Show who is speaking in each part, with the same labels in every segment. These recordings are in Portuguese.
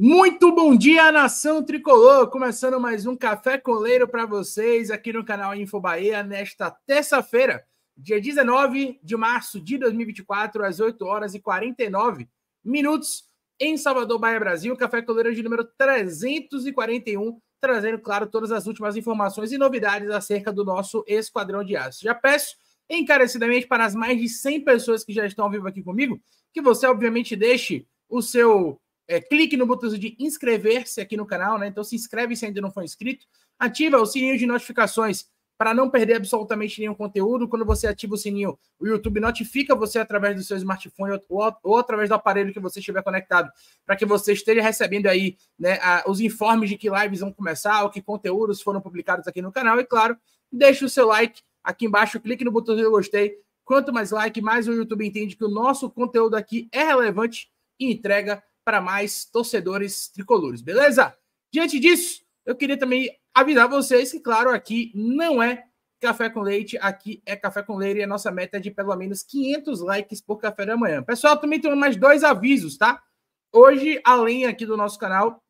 Speaker 1: Muito bom dia, nação tricolor! Começando mais um café coleiro para vocês aqui no canal Info Bahia nesta terça-feira, dia 19 de março de 2024, às 8 horas e 49 minutos em Salvador, Bahia, Brasil. Café coleiro de número 341, trazendo, claro, todas as últimas informações e novidades acerca do nosso esquadrão de aço. Já peço encarecidamente para as mais de 100 pessoas que já estão ao vivo aqui comigo que você, obviamente, deixe o seu é, clique no botão de inscrever-se aqui no canal, né? Então se inscreve se ainda não for inscrito. Ativa o sininho de notificações para não perder absolutamente nenhum conteúdo. Quando você ativa o sininho, o YouTube notifica você através do seu smartphone ou, ou através do aparelho que você estiver conectado, para que você esteja recebendo aí né, a, os informes de que lives vão começar, ou que conteúdos foram publicados aqui no canal. E claro, deixe o seu like aqui embaixo, clique no botão de gostei. Quanto mais like, mais o YouTube entende que o nosso conteúdo aqui é relevante e entrega para mais torcedores tricolores, beleza? Diante disso, eu queria também avisar vocês que, claro, aqui não é café com leite, aqui é café com leite e a nossa meta é de pelo menos 500 likes por café da manhã. Pessoal, também tem mais dois avisos, tá? Hoje, além aqui do nosso canal,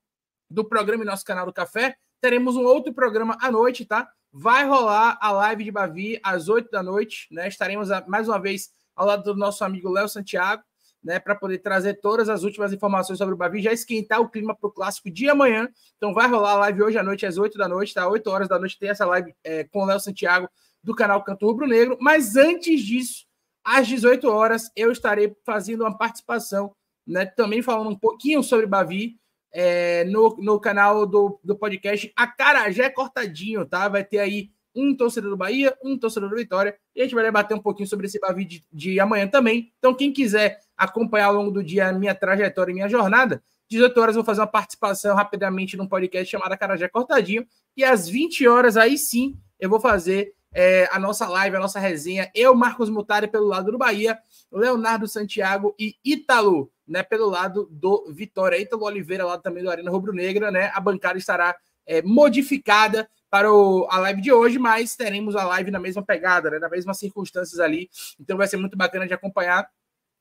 Speaker 1: do programa e nosso canal do café, teremos um outro programa à noite, tá? Vai rolar a live de Bavi às 8 da noite, né? Estaremos mais uma vez ao lado do nosso amigo Léo Santiago, né, para poder trazer todas as últimas informações sobre o Bavi, já esquentar o clima para o clássico de amanhã. Então vai rolar a live hoje à noite, às 8 da noite, tá? 8 horas da noite tem essa live é, com o Léo Santiago do canal Canto Rubro Negro. Mas antes disso, às 18 horas, eu estarei fazendo uma participação, né, também falando um pouquinho sobre o Bavi. É, no, no canal do, do podcast Acarajé Cortadinho, tá? Vai ter aí um torcedor do Bahia, um torcedor do Vitória. E a gente vai debater um pouquinho sobre esse Bavi de, de amanhã também. Então, quem quiser acompanhar ao longo do dia a minha trajetória e minha jornada, 18 horas eu vou fazer uma participação rapidamente num podcast chamado Carajé Cortadinho. E às 20 horas, aí sim, eu vou fazer é, a nossa live, a nossa resenha. Eu, Marcos Mutari, pelo lado do Bahia, Leonardo Santiago e Ítalo, né, pelo lado do Vitória. Ítalo Oliveira, lá também do Arena Rubro Negra, né? A bancada estará é, modificada para o, a live de hoje, mas teremos a live na mesma pegada, né, mesma mesmas circunstâncias ali. Então vai ser muito bacana de acompanhar.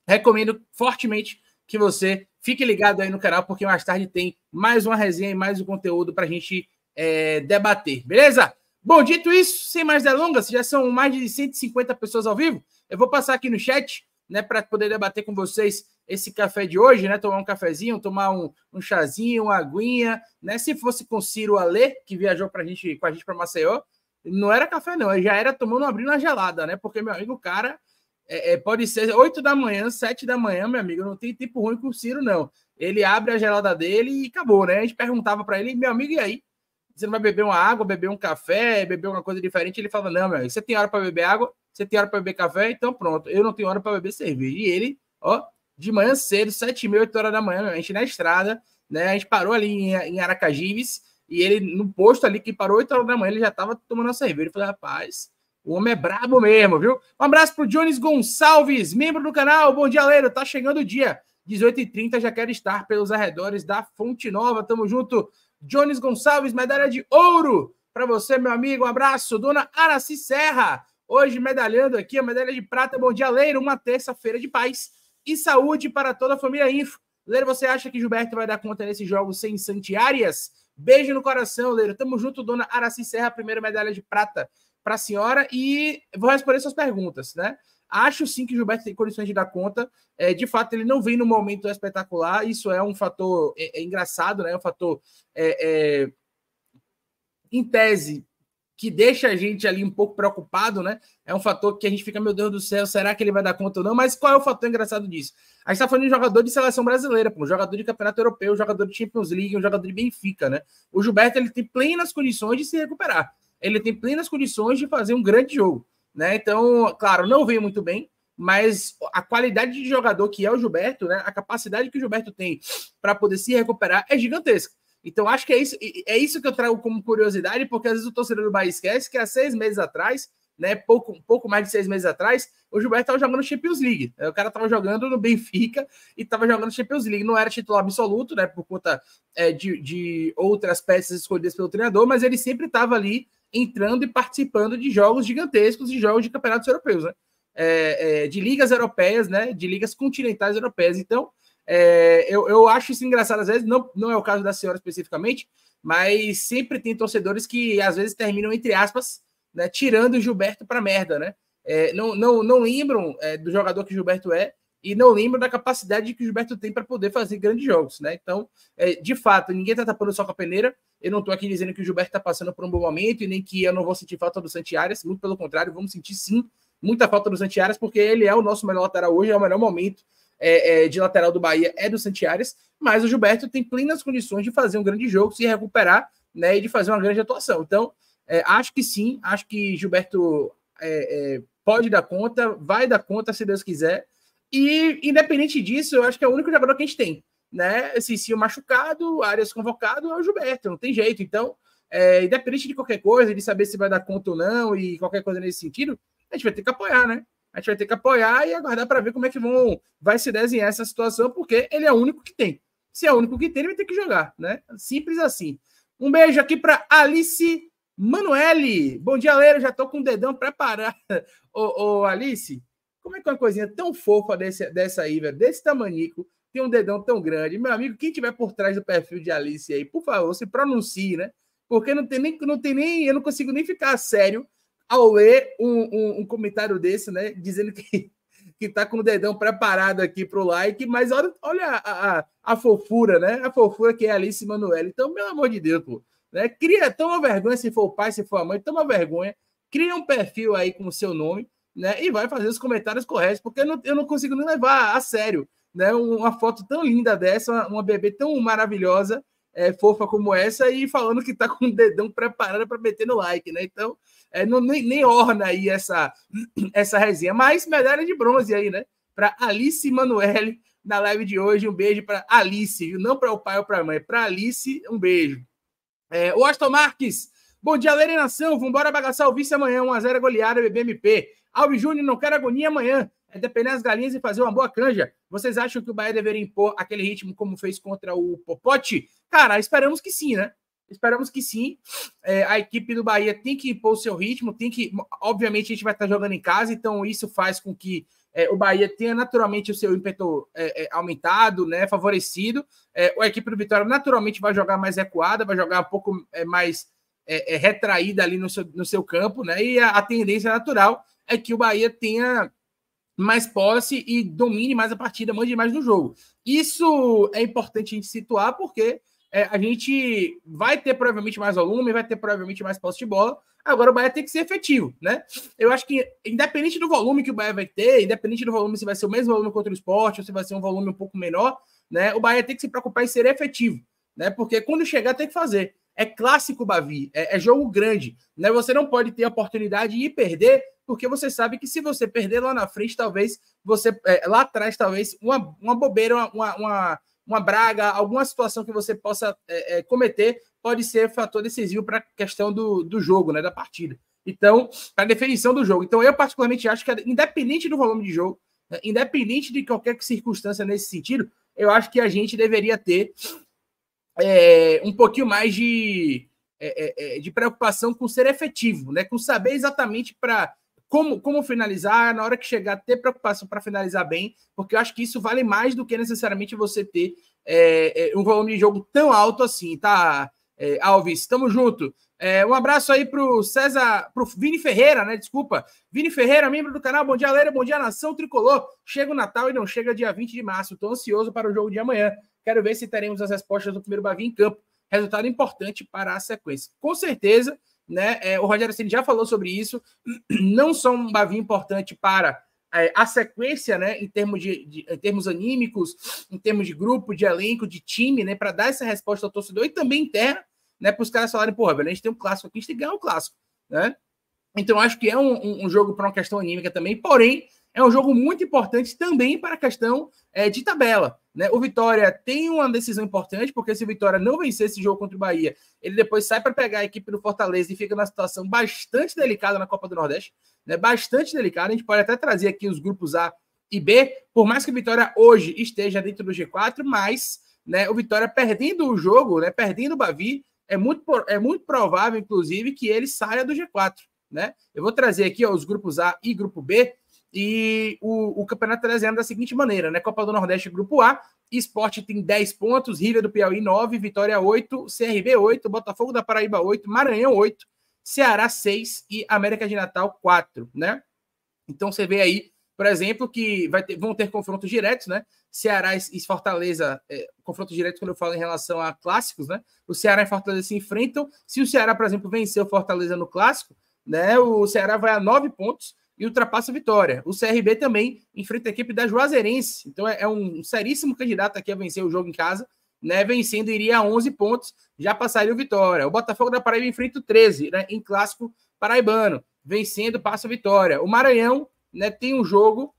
Speaker 1: Recomendo fortemente que você fique ligado aí no canal, porque mais tarde tem mais uma resenha e mais um conteúdo para a gente é, debater, beleza? Bom, dito isso, sem mais delongas, já são mais de 150 pessoas ao vivo. Eu vou passar aqui no chat, né, para poder debater com vocês esse café de hoje, né? Tomar um cafezinho, tomar um, um chazinho, uma aguinha, né? Se fosse com Ciro Alê, que viajou pra gente, com a gente para Maceió, não era café, não, Ele já era tomando abrindo a gelada, né? Porque, meu amigo, o cara é, é, pode ser 8 da manhã, 7 da manhã, meu amigo, não tem tempo ruim com o Ciro, não. Ele abre a gelada dele e acabou, né? A gente perguntava para ele, meu amigo, e aí? Você não vai beber uma água, beber um café, beber uma coisa diferente? Ele falava, não, meu amigo, você tem hora para beber água, você tem hora para beber café, então pronto, eu não tenho hora para beber cerveja. E ele, ó, de manhã cedo, 7 e meia, 8 horas da manhã, a gente na estrada, né? A gente parou ali em, em Aracajives e ele, no posto ali, que parou 8 horas da manhã, ele já tava tomando a cerveja. Eu falei, rapaz, o homem é brabo mesmo, viu? Um abraço pro Jones Gonçalves, membro do canal. Bom dia, Leiro. Tá chegando o dia. 18h30 já quero estar pelos arredores da Fonte Nova. Tamo junto. Jones Gonçalves, medalha de ouro para você, meu amigo. Um abraço. Dona Araci Serra, hoje medalhando aqui a medalha de prata. Bom dia, Leiro. Uma terça-feira de paz e saúde para toda a família Info. Leiro, você acha que Gilberto vai dar conta nesse jogo sem Santiárias? Beijo no coração, Leiro. Tamo junto, dona Araci Serra, primeira medalha de prata para a senhora. E vou responder suas perguntas, né? Acho sim que o Gilberto tem condições de dar conta. É, de fato, ele não vem no momento espetacular. Isso é um fator é, é engraçado, né? É um fator, é, é, em tese, que deixa a gente ali um pouco preocupado, né? É um fator que a gente fica, meu Deus do céu, será que ele vai dar conta ou não? Mas qual é o fator engraçado disso? A gente tá falando de um jogador de seleção brasileira, pô, um jogador de campeonato europeu, um jogador de Champions League, um jogador de Benfica, né? O Gilberto, ele tem plenas condições de se recuperar. Ele tem plenas condições de fazer um grande jogo, né? Então, claro, não veio muito bem, mas a qualidade de jogador que é o Gilberto, né? A capacidade que o Gilberto tem para poder se recuperar é gigantesca. Então, acho que é isso, é isso que eu trago como curiosidade, porque às vezes o torcedor do Bahia esquece que há seis meses atrás, né, pouco, pouco mais de seis meses atrás, o Gilberto estava jogando Champions League. O cara estava jogando no Benfica e estava jogando Champions League. Não era titular absoluto, né, por conta é, de, de outras peças escolhidas pelo treinador, mas ele sempre estava ali entrando e participando de jogos gigantescos e jogos de campeonatos europeus, né? É, é, de ligas europeias, né? De ligas continentais europeias. Então, é, eu, eu acho isso engraçado às vezes, não, não é o caso da senhora especificamente, mas sempre tem torcedores que às vezes terminam, entre aspas, né, tirando o Gilberto para merda, né? É, não, não, não lembram é, do jogador que o Gilberto é e não lembram da capacidade que o Gilberto tem para poder fazer grandes jogos, né? Então, é, de fato, ninguém está tapando só com a peneira. Eu não estou aqui dizendo que o Gilberto está passando por um bom momento e nem que eu não vou sentir falta do Santiares, muito pelo contrário, vamos sentir sim muita falta do Santiares, porque ele é o nosso melhor lateral hoje, é o melhor momento é, é, de lateral do Bahia é do Santiares, mas o Gilberto tem plenas condições de fazer um grande jogo, se recuperar né, e de fazer uma grande atuação. Então, é, acho que sim, acho que Gilberto é, é, pode dar conta, vai dar conta, se Deus quiser. E, independente disso, eu acho que é o único jogador que a gente tem. Né? Se, se o machucado, Áreas convocado, é o Gilberto, não tem jeito. Então, é, independente de qualquer coisa, de saber se vai dar conta ou não e qualquer coisa nesse sentido, a gente vai ter que apoiar, né? A gente vai ter que apoiar e aguardar para ver como é que vão, vai se desenhar essa situação, porque ele é o único que tem. Se é o único que tem, ele vai ter que jogar, né? Simples assim. Um beijo aqui para Alice Manuele. Bom dia, Leiro. Já estou com o dedão preparado. Ô, ô, Alice, como é que é uma coisinha tão fofa desse, dessa aí, velho, desse tamanico, tem um dedão tão grande? Meu amigo, quem tiver por trás do perfil de Alice aí, por favor, se pronuncie, né? Porque não tem nem, não tem nem, eu não consigo nem ficar sério ao ler um, um, um comentário desse, né? Dizendo que que tá com o dedão preparado aqui pro like, mas olha, olha a, a, a, fofura, né? A fofura que é Alice Manoel. Então, pelo amor de Deus, pô. Né? Cria, toma vergonha se for o pai, se for a mãe, toma vergonha. Cria um perfil aí com o seu nome, né? E vai fazer os comentários corretos, porque eu não, eu não consigo nem levar a sério, né? Uma foto tão linda dessa, uma, uma bebê tão maravilhosa, é, fofa como essa, e falando que tá com o dedão preparado para meter no like, né? Então, é, não, nem, nem, orna aí essa, essa resenha. Mas medalha de bronze aí, né? Para Alice Manoel na live de hoje. Um beijo para Alice, viu? Não para o pai ou para a mãe, é para Alice, um beijo. É, o Aston Marques, bom dia, Leira Nação. Vambora bagaçar o vice amanhã, 1x0 goleada, BBMP. Alves Júnior não quer agonia amanhã. É depender as galinhas e fazer uma boa canja. Vocês acham que o Bahia deveria impor aquele ritmo como fez contra o Popote? Cara, esperamos que sim, né? Esperamos que sim. É, a equipe do Bahia tem que impor o seu ritmo, tem que. Obviamente, a gente vai estar jogando em casa, então isso faz com que é, o Bahia tenha naturalmente o seu ímpeto é, é aumentado, né, favorecido. É, a equipe do Vitória naturalmente vai jogar mais recuada, vai jogar um pouco é, mais retraída ali no seu, no seu campo, né? E a, a tendência natural é que o Bahia tenha mais posse e domine mais a partida, mande mais no jogo. Isso é importante a gente situar, porque é, a gente vai ter provavelmente mais volume, vai ter provavelmente mais posse de bola. Agora o Bahia tem que ser efetivo, né? Eu acho que, independente do volume que o Bahia vai ter, independente do volume, se vai ser o mesmo volume contra o esporte, ou se vai ser um volume um pouco menor, né? O Bahia tem que se preocupar em ser efetivo, né? Porque quando chegar, tem que fazer. É clássico, Bavi, é, é jogo grande, né? Você não pode ter a oportunidade de perder, porque você sabe que se você perder lá na frente, talvez você, é, lá atrás, talvez uma, uma bobeira, uma, uma uma braga, alguma situação que você possa é, é, cometer, pode ser fator decisivo para a questão do, do jogo, né, da partida. Então, para a definição do jogo. Então, eu particularmente acho que, independente do volume de jogo, né, independente de qualquer circunstância nesse sentido, eu acho que a gente deveria ter é, um pouquinho mais de, é, é, é de preocupação com ser efetivo, né? com saber exatamente para como, como finalizar, na hora que chegar, ter preocupação para finalizar bem, porque eu acho que isso vale mais do que necessariamente você ter é, é, um volume de jogo tão alto assim, tá, é, Alves? Tamo junto. É, um abraço aí pro César, pro Vini Ferreira, né? Desculpa. Vini Ferreira, membro do canal. Bom dia, Leira. Bom dia, Nação Tricolor. Chega o Natal e não chega dia 20 de março. Tô ansioso para o jogo de amanhã. Quero ver se teremos as respostas do primeiro Bavi em campo. Resultado importante para a sequência. Com certeza, né? É, o Rogério Ceni já falou sobre isso. Não são um Bavi importante para é, a sequência, né? Em termos de, de, em termos anímicos, em termos de grupo, de elenco, de time, né? Para dar essa resposta ao torcedor e também interna, né? Para os caras falarem, porra, a gente tem um clássico aqui, a gente tem que ganhar o um clássico, né? Então acho que é um, um jogo para uma questão anímica também. Porém, é um jogo muito importante também para a questão é, de tabela. Né? O Vitória tem uma decisão importante, porque se o Vitória não vencer esse jogo contra o Bahia, ele depois sai para pegar a equipe do Fortaleza e fica numa situação bastante delicada na Copa do Nordeste. Né? Bastante delicada. A gente pode até trazer aqui os grupos A e B, por mais que o Vitória hoje esteja dentro do G4, mas né, o Vitória perdendo o jogo, né, perdendo o Bavi, é muito, é muito provável, inclusive, que ele saia do G4. Né? Eu vou trazer aqui ó, os grupos A e grupo B e o, o campeonato desenhado da seguinte maneira, né? Copa do Nordeste, Grupo A, Esporte tem 10 pontos, River do Piauí 9, Vitória 8, CRB 8, Botafogo da Paraíba 8, Maranhão 8, Ceará 6 e América de Natal 4, né? Então você vê aí, por exemplo, que ter, vão ter confrontos diretos, né? Ceará e Fortaleza, é, confrontos diretos quando eu falo em relação a clássicos, né? O Ceará e Fortaleza se enfrentam. Se o Ceará, por exemplo, vencer o Fortaleza no clássico, né? O Ceará vai a 9 pontos, e ultrapassa a Vitória. O CRB também enfrenta a equipe da Juazeirense, então é, é um seríssimo candidato aqui a vencer o jogo em casa, né? Vencendo iria a 11 pontos, já passaria o Vitória. O Botafogo da Paraíba enfrenta o 13, né? Em clássico paraibano, vencendo passa a Vitória. O Maranhão, né? Tem um jogo,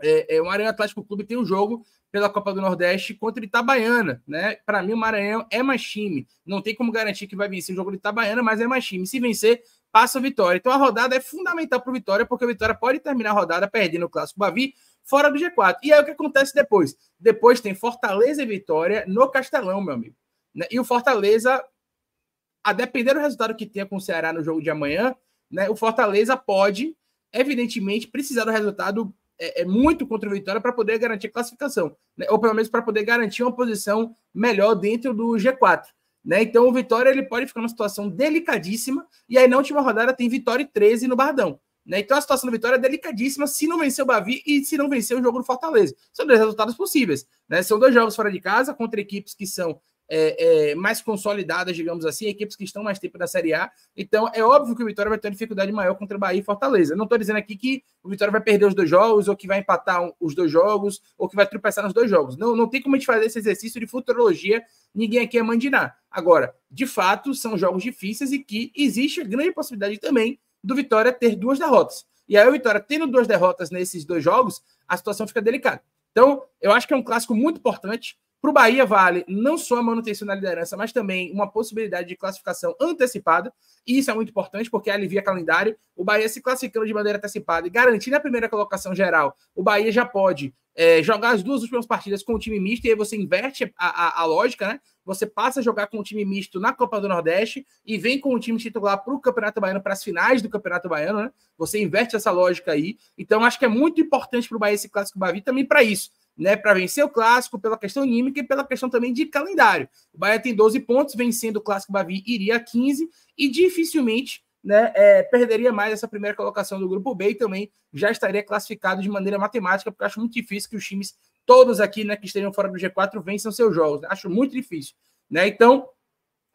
Speaker 1: é, é, o Maranhão Atlético Clube tem um jogo pela Copa do Nordeste contra o Itabaiana, né? Para mim, o Maranhão é mais time. Não tem como garantir que vai vencer o jogo do Itabaiana, mas é mais time. Se vencer, passa a Vitória. Então a rodada é fundamental para o Vitória, porque o Vitória pode terminar a rodada perdendo o Clássico Bavi fora do G4. E aí o que acontece depois? Depois tem Fortaleza e Vitória no Castelão, meu amigo. Né? E o Fortaleza, a depender do resultado que tenha com o Ceará no jogo de amanhã, né, o Fortaleza pode, evidentemente, precisar do resultado é, é muito contra o Vitória para poder garantir classificação, né, ou pelo menos para poder garantir uma posição melhor dentro do G4. Né? Então o Vitória ele pode ficar numa situação delicadíssima, e aí na última rodada tem Vitória e 13 no Bardão. Né? Então a situação do Vitória é delicadíssima se não vencer o Bavi e se não vencer o jogo do Fortaleza. São dois resultados possíveis. Né? São dois jogos fora de casa contra equipes que são é, é, mais consolidadas, digamos assim, equipes que estão mais tempo na Série A. Então, é óbvio que o Vitória vai ter uma dificuldade maior contra o Bahia e Fortaleza. Não estou dizendo aqui que o Vitória vai perder os dois jogos, ou que vai empatar um, os dois jogos, ou que vai tropeçar nos dois jogos. Não, não tem como a gente fazer esse exercício de futurologia, ninguém aqui é mandinar. Agora, de fato, são jogos difíceis e que existe a grande possibilidade também do Vitória ter duas derrotas. E aí, o Vitória, tendo duas derrotas nesses dois jogos, a situação fica delicada. Então, eu acho que é um clássico muito importante para o Bahia, vale não só a manutenção da liderança, mas também uma possibilidade de classificação antecipada. E isso é muito importante porque alivia calendário. O Bahia se classificando de maneira antecipada e garantindo a primeira colocação geral, o Bahia já pode é, jogar as duas últimas partidas com o time misto, e aí você inverte a, a, a, lógica, né? Você passa a jogar com o time misto na Copa do Nordeste e vem com o time titular para o Campeonato Baiano, para as finais do Campeonato Baiano, né? Você inverte essa lógica aí. Então, acho que é muito importante para o Bahia esse clássico Bavi também para isso, né? Para vencer o clássico, pela questão anímica e pela questão também de calendário. O Bahia tem 12 pontos, vencendo o clássico Bavi iria a 15 e dificilmente né, é, perderia mais essa primeira colocação do grupo B e também já estaria classificado de maneira matemática, porque acho muito difícil que os times, todos aqui né, que estejam fora do G4, vençam seus jogos. Acho muito difícil. Né? Então,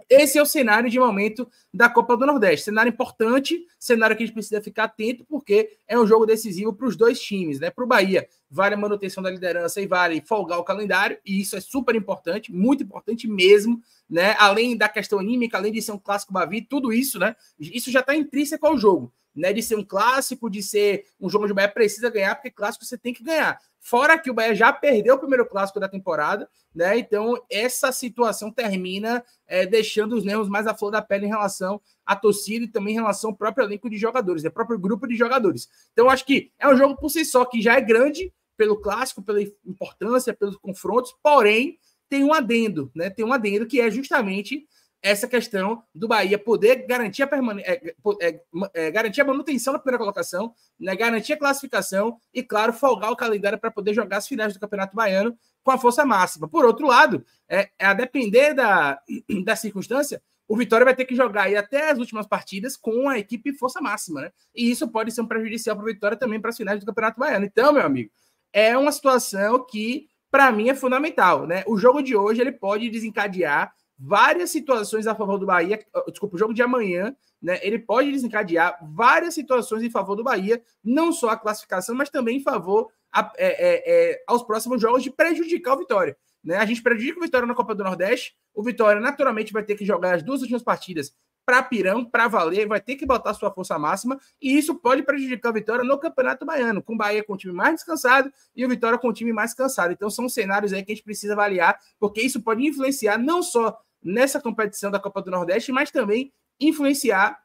Speaker 1: esse é o cenário de momento da Copa do Nordeste. Cenário importante, cenário que a gente precisa ficar atento, porque é um jogo decisivo para os dois times, né? Para o Bahia, vale a manutenção da liderança e vale folgar o calendário, e isso é super importante, muito importante mesmo, né? Além da questão anímica, além de ser um clássico Bavi, tudo isso, né? Isso já está intrínseco ao jogo né? De ser um clássico, de ser um jogo onde o Bahia precisa ganhar, porque clássico você tem que ganhar. Fora que o Bahia já perdeu o primeiro clássico da temporada, né? Então essa situação termina é, deixando os nervos mais à flor da pele em relação à torcida e também em relação ao próprio elenco de jogadores, é próprio grupo de jogadores. Então acho que é um jogo por si só que já é grande pelo clássico, pela importância, pelos confrontos, porém tem um adendo, né? Tem um adendo que é justamente essa questão do Bahia poder garantir a, permane é, é, é, garantir a manutenção da primeira colocação, né, garantir a classificação e, claro, folgar o calendário para poder jogar as finais do Campeonato Baiano com a força máxima. Por outro lado, é, é a depender da, da circunstância, o Vitória vai ter que jogar aí até as últimas partidas com a equipe força máxima, né? E isso pode ser um prejudicial para o Vitória também para as finais do Campeonato Baiano. Então, meu amigo, é uma situação que para mim é fundamental, né? O jogo de hoje ele pode desencadear várias situações a favor do Bahia. Desculpa, o jogo de amanhã, né? Ele pode desencadear várias situações em favor do Bahia, não só a classificação, mas também em favor a, é, é, é, aos próximos jogos de prejudicar o Vitória. Né? A gente prejudica o Vitória na Copa do Nordeste. O Vitória naturalmente vai ter que jogar as duas últimas partidas para Pirão, para valer, vai ter que botar sua força máxima, e isso pode prejudicar o Vitória no Campeonato Baiano, com o Bahia com o time mais descansado e o Vitória com o time mais cansado. Então são cenários aí que a gente precisa avaliar, porque isso pode influenciar não só nessa competição da Copa do Nordeste, mas também influenciar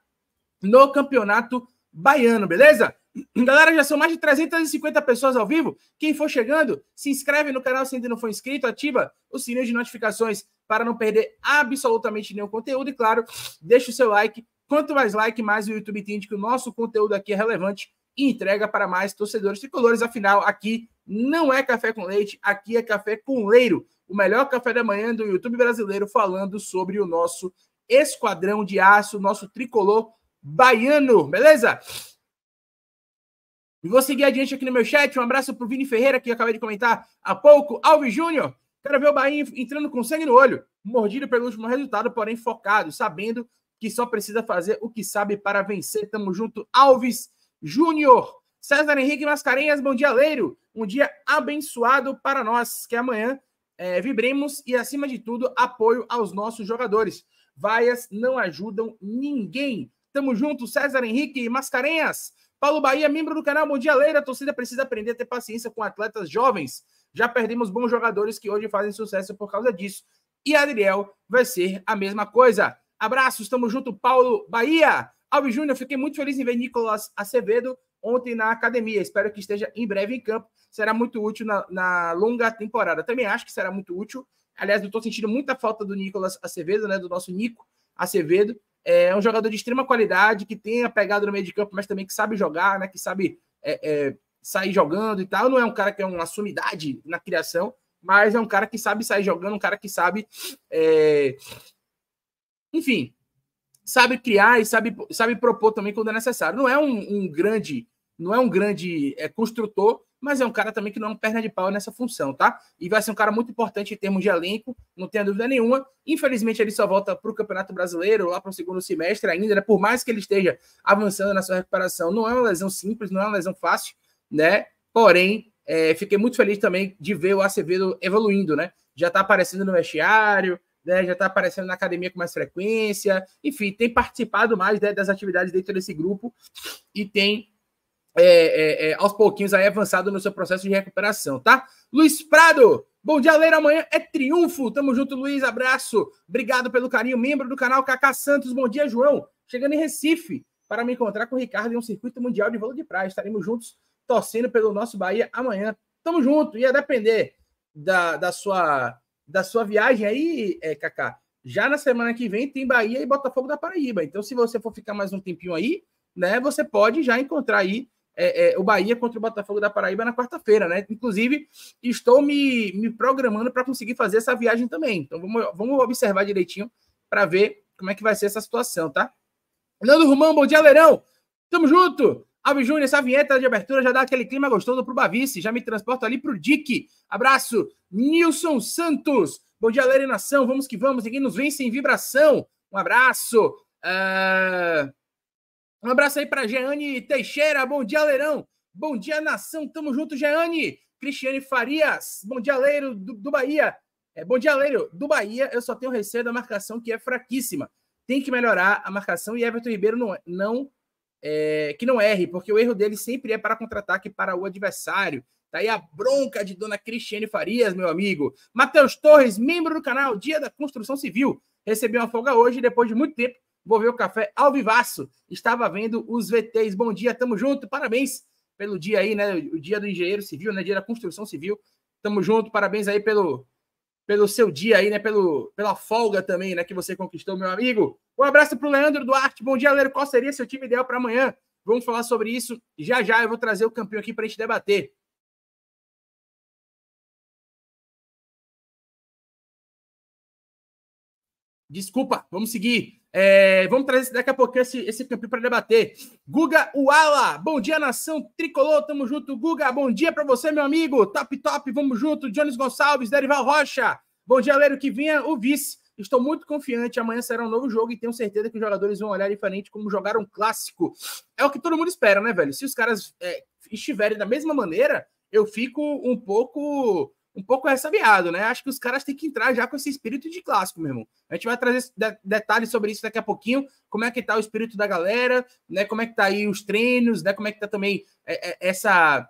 Speaker 1: no Campeonato Baiano, beleza? Galera, já são mais de 350 pessoas ao vivo. Quem for chegando, se inscreve no canal se ainda não for inscrito, ativa o sininho de notificações para não perder absolutamente nenhum conteúdo. E claro, deixa o seu like. Quanto mais like, mais o YouTube entende que o nosso conteúdo aqui é relevante e entrega para mais torcedores tricolores. Afinal, aqui não é café com leite, aqui é café com leiro o melhor café da manhã do YouTube brasileiro, falando sobre o nosso esquadrão de aço, nosso tricolor baiano, beleza? E vou seguir adiante aqui no meu chat. Um abraço pro Vini Ferreira, que eu acabei de comentar há pouco. Alves Júnior, quero ver o Bahia entrando com sangue no olho, mordido pelo último resultado, porém focado, sabendo que só precisa fazer o que sabe para vencer. Tamo junto, Alves Júnior. César Henrique Mascarenhas, bom dia, Leiro. Um dia abençoado para nós, que amanhã é, vibremos e, acima de tudo, apoio aos nossos jogadores. Vaias não ajudam ninguém. Tamo junto, César Henrique Mascarenhas. Paulo Bahia, membro do canal Bom Dia Leira. A torcida precisa aprender a ter paciência com atletas jovens. Já perdemos bons jogadores que hoje fazem sucesso por causa disso. E Adriel vai ser a mesma coisa. Abraços, tamo junto, Paulo Bahia. Alves Júnior, fiquei muito feliz em ver Nicolas Acevedo ontem na academia. Espero que esteja em breve em campo. Será muito útil na, na longa temporada. Também acho que será muito útil. Aliás, eu estou sentindo muita falta do Nicolas Acevedo, né? Do nosso Nico Acevedo. É um jogador de extrema qualidade, que tem a pegada no meio de campo, mas também que sabe jogar, né? Que sabe é, é, sair jogando e tal. Não é um cara que é uma sumidade na criação, mas é um cara que sabe sair jogando, um cara que sabe. É... Enfim, sabe criar e sabe, sabe propor também quando é necessário. Não é um, um grande não é um grande é, construtor, mas é um cara também que não é um perna de pau nessa função, tá? E vai ser um cara muito importante em termos de elenco, não tenha dúvida nenhuma. Infelizmente, ele só volta para o Campeonato Brasileiro, lá para o segundo semestre ainda, né? Por mais que ele esteja avançando na sua recuperação, não é uma lesão simples, não é uma lesão fácil, né? Porém, é, fiquei muito feliz também de ver o Acevedo evoluindo, né? Já está aparecendo no vestiário, né, já está aparecendo na academia com mais frequência, enfim, tem participado mais né, das atividades dentro desse grupo e tem é, é, é, aos pouquinhos aí avançado no seu processo de recuperação, tá? Luiz Prado, bom dia, Leira. Amanhã é triunfo. Tamo junto, Luiz. Abraço. Obrigado pelo carinho. Membro do canal Cacá Santos. Bom dia, João. Chegando em Recife para me encontrar com o Ricardo em um circuito mundial de vôlei de praia. Estaremos juntos torcendo pelo nosso Bahia amanhã. Tamo junto. E a depender da, da, sua, da sua viagem aí, é, Cacá, já na semana que vem tem Bahia e Botafogo da Paraíba. Então, se você for ficar mais um tempinho aí, né, você pode já encontrar aí é, é, o Bahia contra o Botafogo da Paraíba na quarta-feira, né? Inclusive, estou me, me programando para conseguir fazer essa viagem também. Então, vamos, vamos observar direitinho para ver como é que vai ser essa situação, tá? Leandro Romão, bom dia, Leirão! Tamo junto! Alves Júnior, essa vinheta de abertura já dá aquele clima gostoso pro Bavice. Já me transporto ali pro Dick. Abraço, Nilson Santos. Bom dia, Leira Nação. Vamos que vamos. Ninguém nos vence em vibração. Um abraço. Uh... Um abraço aí para Jeane Teixeira. Bom dia, Leirão. Bom dia, nação. Tamo junto, Jeane. Cristiane Farias. Bom dia, Leiro do, do Bahia. É, bom dia, Leiro do Bahia. Eu só tenho receio da marcação que é fraquíssima. Tem que melhorar a marcação e Everton Ribeiro não, não é, que não erre, porque o erro dele sempre é para contra-ataque para o adversário. Tá aí a bronca de dona Cristiane Farias, meu amigo. Matheus Torres, membro do canal Dia da Construção Civil. Recebeu uma folga hoje, depois de muito tempo Vou ver o café ao vivaço. Estava vendo os VTs. Bom dia, tamo junto. Parabéns pelo dia aí, né? O dia do engenheiro civil, né? Dia da construção civil. Tamo junto. Parabéns aí pelo pelo seu dia aí, né? Pelo, pela folga também, né? Que você conquistou, meu amigo. Um abraço pro Leandro Duarte. Bom dia, Leandro. Qual seria seu time ideal para amanhã? Vamos falar sobre isso já já. Eu vou trazer o campeão aqui para gente debater. Desculpa, vamos seguir. É, vamos trazer daqui a pouco esse, esse campeão para debater. Guga Uala, bom dia, nação tricolor, tamo junto. Guga, bom dia para você, meu amigo. Top, top, vamos junto. Jones Gonçalves, Derival Rocha. Bom dia, Leiro, que vinha o vice. Estou muito confiante, amanhã será um novo jogo e tenho certeza que os jogadores vão olhar diferente como jogaram um clássico. É o que todo mundo espera, né, velho? Se os caras é, estiverem da mesma maneira, eu fico um pouco um pouco ressabiado, né? Acho que os caras têm que entrar já com esse espírito de clássico, meu irmão. A gente vai trazer detalhes sobre isso daqui a pouquinho, como é que tá o espírito da galera, né? Como é que tá aí os treinos, né? Como é que tá também é, é, essa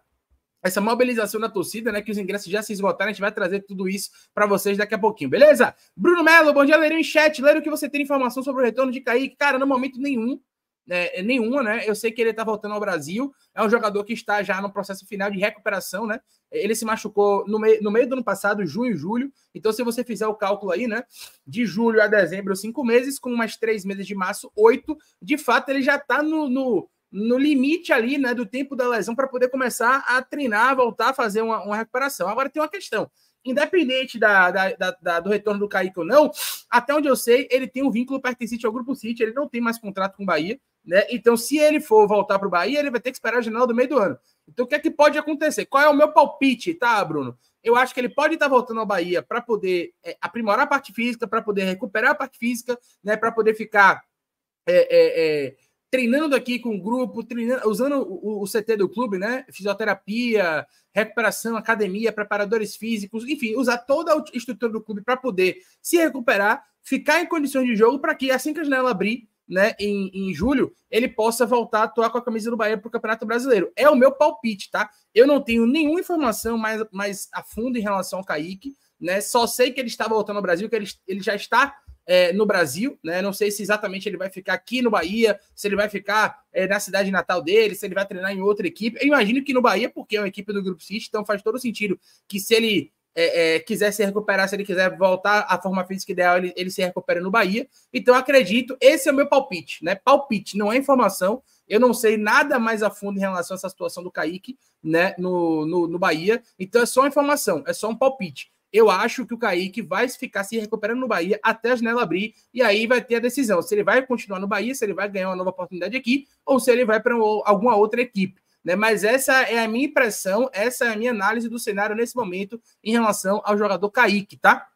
Speaker 1: essa mobilização da torcida, né? Que os ingressos já se esgotaram. A gente vai trazer tudo isso para vocês daqui a pouquinho, beleza? Bruno Melo, bom dia, Leirinho em chat. Leiro que você tem informação sobre o retorno de Kaique. Cara, no momento nenhum, é, nenhuma, né? Eu sei que ele está voltando ao Brasil. É um jogador que está já no processo final de recuperação, né? Ele se machucou no, mei no meio do ano passado, junho e julho. Então, se você fizer o cálculo aí, né? De julho a dezembro, cinco meses, com mais três meses de março, oito. De fato, ele já está no, no, no, limite ali, né? Do tempo da lesão para poder começar a treinar, voltar a fazer uma, uma recuperação. Agora tem uma questão independente da, da, da, do retorno do Kaique ou não, até onde eu sei, ele tem um vínculo pertencente ao Grupo City, ele não tem mais contrato com o Bahia, né? Então, se ele for voltar para o Bahia, ele vai ter que esperar a janela do meio do ano. Então, o que é que pode acontecer? Qual é o meu palpite, tá, Bruno? Eu acho que ele pode estar tá voltando ao Bahia para poder é, aprimorar a parte física, para poder recuperar a parte física, né? Para poder ficar é, é, é, treinando aqui com o grupo, treinando, usando o, o, CT do clube, né? Fisioterapia, recuperação, academia, preparadores físicos, enfim, usar toda a estrutura do clube para poder se recuperar, ficar em condições de jogo para que assim que a janela abrir, né, em, em julho, ele possa voltar a atuar com a camisa do Bahia para o Campeonato Brasileiro. É o meu palpite, tá? Eu não tenho nenhuma informação mais, mais a fundo em relação ao Kaique, né? Só sei que ele está voltando ao Brasil, que ele, ele já está é, no Brasil, né? Não sei se exatamente ele vai ficar aqui no Bahia, se ele vai ficar é, na cidade natal dele, se ele vai treinar em outra equipe. Eu imagino que no Bahia, porque é uma equipe do Grupo City, então faz todo sentido que se ele é, é, quiser se recuperar, se ele quiser voltar à forma física ideal, ele, ele se recupera no Bahia. Então, acredito, esse é o meu palpite, né? Palpite, não é informação. Eu não sei nada mais a fundo em relação a essa situação do Kaique, né, no, no, no Bahia. Então, é só informação, é só um palpite. Eu acho que o Kaique vai ficar se recuperando no Bahia até a janela abrir, e aí vai ter a decisão se ele vai continuar no Bahia, se ele vai ganhar uma nova oportunidade aqui, ou se ele vai para alguma outra equipe. Né? Mas essa é a minha impressão, essa é a minha análise do cenário nesse momento em relação ao jogador Kaique, tá?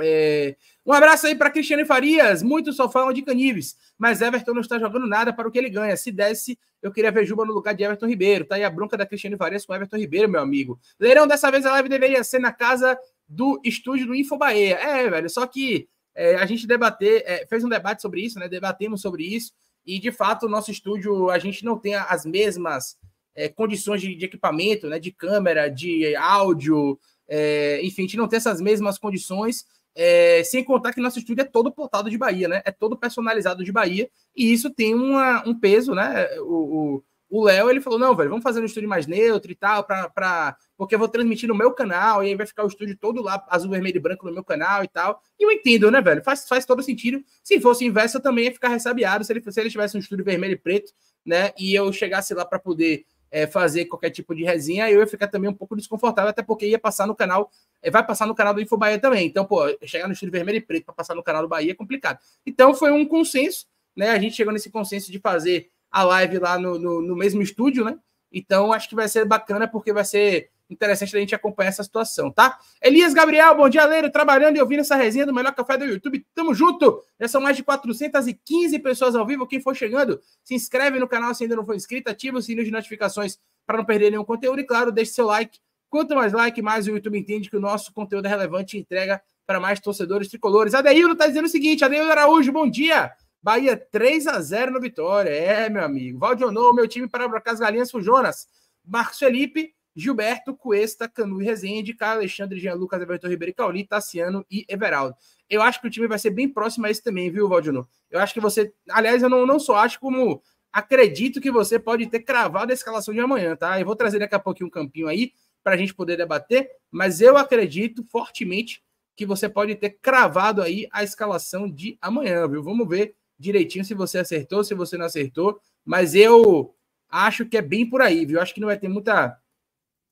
Speaker 1: É... Um abraço aí para Cristiane Farias. Muitos só falam de Canives, mas Everton não está jogando nada para o que ele ganha. Se desse, eu queria ver Juba no lugar de Everton Ribeiro. Tá aí a bronca da Cristiane Farias com Everton Ribeiro, meu amigo. Leirão, dessa vez a live deveria ser na casa do estúdio do Info Bahia. É, velho, só que é, a gente debater, é, fez um debate sobre isso, né? Debatemos sobre isso. E de fato, o nosso estúdio, a gente não tem as mesmas é, condições de, de, equipamento, né, de câmera, de áudio, é, enfim, a gente não tem essas mesmas condições, é, sem contar que nosso estúdio é todo portado de Bahia, né, é todo personalizado de Bahia, e isso tem uma, um peso, né, o, o Léo, ele falou, não, velho, vamos fazer um estúdio mais neutro e tal, pra, pra, porque eu vou transmitir no meu canal, e aí vai ficar o estúdio todo lá, azul, vermelho e branco no meu canal e tal. E eu entendo, né, velho? Faz, faz todo sentido. Se fosse inverso, eu também ia ficar ressabiado se ele, se ele tivesse um estúdio vermelho e preto, né? E eu chegasse lá para poder é, fazer qualquer tipo de resenha, eu ia ficar também um pouco desconfortável, até porque ia passar no canal, é, vai passar no canal do Info Bahia também. Então, pô, chegar no estilo vermelho e preto para passar no canal do Bahia é complicado. Então, foi um consenso, né? A gente chegou nesse consenso de fazer a live lá no, no, no mesmo estúdio, né? Então, acho que vai ser bacana, porque vai ser interessante a gente acompanhar essa situação, tá? Elias Gabriel, bom dia, Leiro, trabalhando e ouvindo essa resenha do Melhor Café do YouTube. Tamo junto! Já são mais de 415 pessoas ao vivo. Quem for chegando, se inscreve no canal se ainda não for inscrito, ativa o sininho de notificações para não perder nenhum conteúdo e, claro, deixe seu like. Quanto mais like, mais o YouTube entende que o nosso conteúdo é relevante e entrega para mais torcedores tricolores. Adeildo tá dizendo o seguinte, Adeildo Araújo, bom dia! Bahia 3 a 0 no Vitória. É, meu amigo. Valdionor, meu time para brocar as galinhas foi Jonas. Marcos Felipe, Gilberto, Cuesta, Canu e Rezende, Caio Alexandre, Jean Lucas, Everton Ribeiro e Cauli, Tassiano e Everaldo. Eu acho que o time vai ser bem próximo a esse também, viu, Valdino? Eu acho que você. Aliás, eu não, não só acho como acredito que você pode ter cravado a escalação de amanhã, tá? Eu vou trazer daqui a pouquinho um campinho aí para a gente poder debater, mas eu acredito fortemente que você pode ter cravado aí a escalação de amanhã, viu? Vamos ver direitinho se você acertou, se você não acertou, mas eu acho que é bem por aí, viu? Acho que não vai ter muita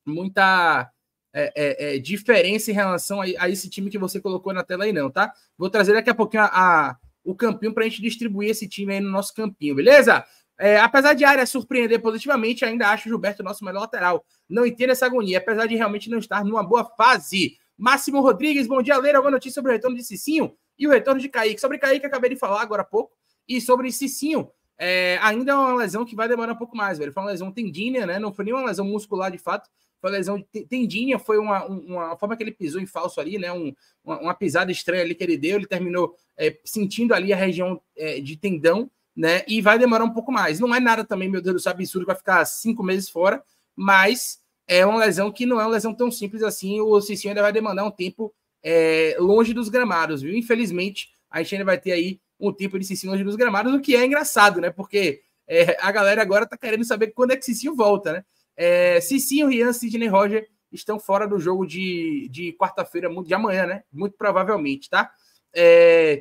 Speaker 1: muita é, é, é, diferença em relação a, a, esse time que você colocou na tela aí, não, tá? Vou trazer daqui a pouquinho a, a o campinho para a gente distribuir esse time aí no nosso campinho, beleza? É, apesar de área surpreender positivamente, ainda acho o Gilberto nosso melhor lateral. Não entendo essa agonia, apesar de realmente não estar numa boa fase. Máximo Rodrigues, bom dia, Leira. Alguma notícia sobre o retorno de Cicinho e o retorno de Kaique? Sobre Kaique, acabei de falar agora há pouco. E sobre Cicinho, é, ainda é uma lesão que vai demorar um pouco mais, velho. Foi uma lesão tendínea, né? Não foi nenhuma lesão muscular de fato. Foi uma lesão de tendinha, foi uma, uma forma que ele pisou em falso ali, né? Um, uma, uma, pisada estranha ali que ele deu, ele terminou é, sentindo ali a região é, de tendão, né? E vai demorar um pouco mais. Não é nada também, meu Deus do céu, absurdo, vai ficar cinco meses fora, mas é uma lesão que não é uma lesão tão simples assim. O Cicinho ainda vai demandar um tempo é, longe dos gramados, viu? Infelizmente, a gente ainda vai ter aí um tempo de Cicinho longe dos gramados, o que é engraçado, né? Porque é, a galera agora tá querendo saber quando é que Cicinho volta, né? É, Cicinho, Rian, Sidney Roger estão fora do jogo de, de quarta-feira, de amanhã, né? Muito provavelmente, tá? É...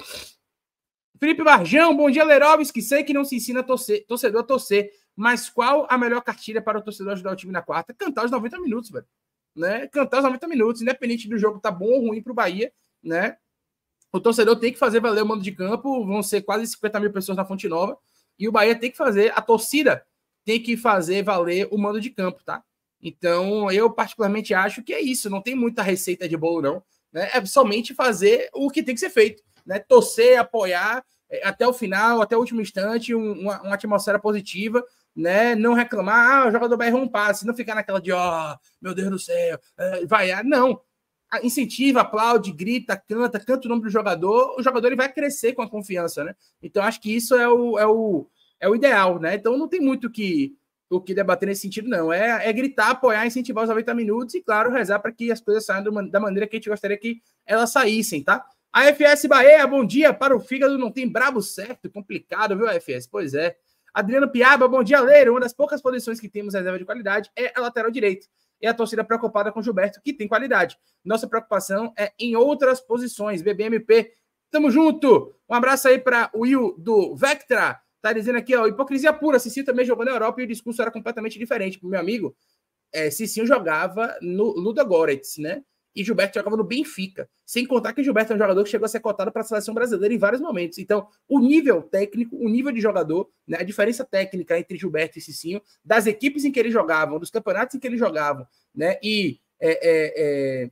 Speaker 1: Felipe Barjão, bom dia, Leroves, que sei que não se ensina a torcer, torcedor a torcer, mas qual a melhor cartilha para o torcedor ajudar o time na quarta? Cantar os 90 minutos, velho. Né? Cantar os 90 minutos, independente do jogo tá bom ou ruim para o Bahia, né? O torcedor tem que fazer valer o mando de campo, vão ser quase 50 mil pessoas na Fonte Nova, e o Bahia tem que fazer a torcida tem que fazer valer o mando de campo, tá? Então, eu particularmente acho que é isso, não tem muita receita de bolo, não. Né? É somente fazer o que tem que ser feito, né? Torcer, apoiar é, até o final, até o último instante, uma, uma atmosfera positiva, né? Não reclamar, ah, o jogador BR um passe, não ficar naquela de, ó, oh, meu Deus do céu, é, vai, ah, não. Incentiva, aplaude, grita, canta, canta o nome do jogador, o jogador ele vai crescer com a confiança, né? Então, acho que isso é o, é o, é o ideal, né? Então não tem muito que o que debater nesse sentido, não. É, é gritar, apoiar, incentivar os 90 minutos e, claro, rezar para que as coisas saiam do, da maneira que a gente gostaria que elas saíssem, tá? A FS Bahia, bom dia para o fígado, não tem brabo certo, complicado, viu, FS? Pois é. Adriano Piaba, bom dia, Leiro. Uma das poucas posições que temos reserva de qualidade é a lateral direito. E a torcida preocupada com Gilberto, que tem qualidade. Nossa preocupação é em outras posições. BBMP, tamo junto. Um abraço aí para o Will do Vectra. Tá dizendo aqui, ó, hipocrisia pura. Cici também jogou na Europa e o discurso era completamente diferente. Meu amigo, é, Cicinho jogava no Luda Goretz, né? E Gilberto jogava no Benfica. Sem contar que Gilberto é um jogador que chegou a ser cotado para a seleção brasileira em vários momentos. Então, o nível técnico, o nível de jogador, né, a diferença técnica entre Gilberto e Cicinho, das equipes em que eles jogavam, dos campeonatos em que eles jogavam, né? E é, é, é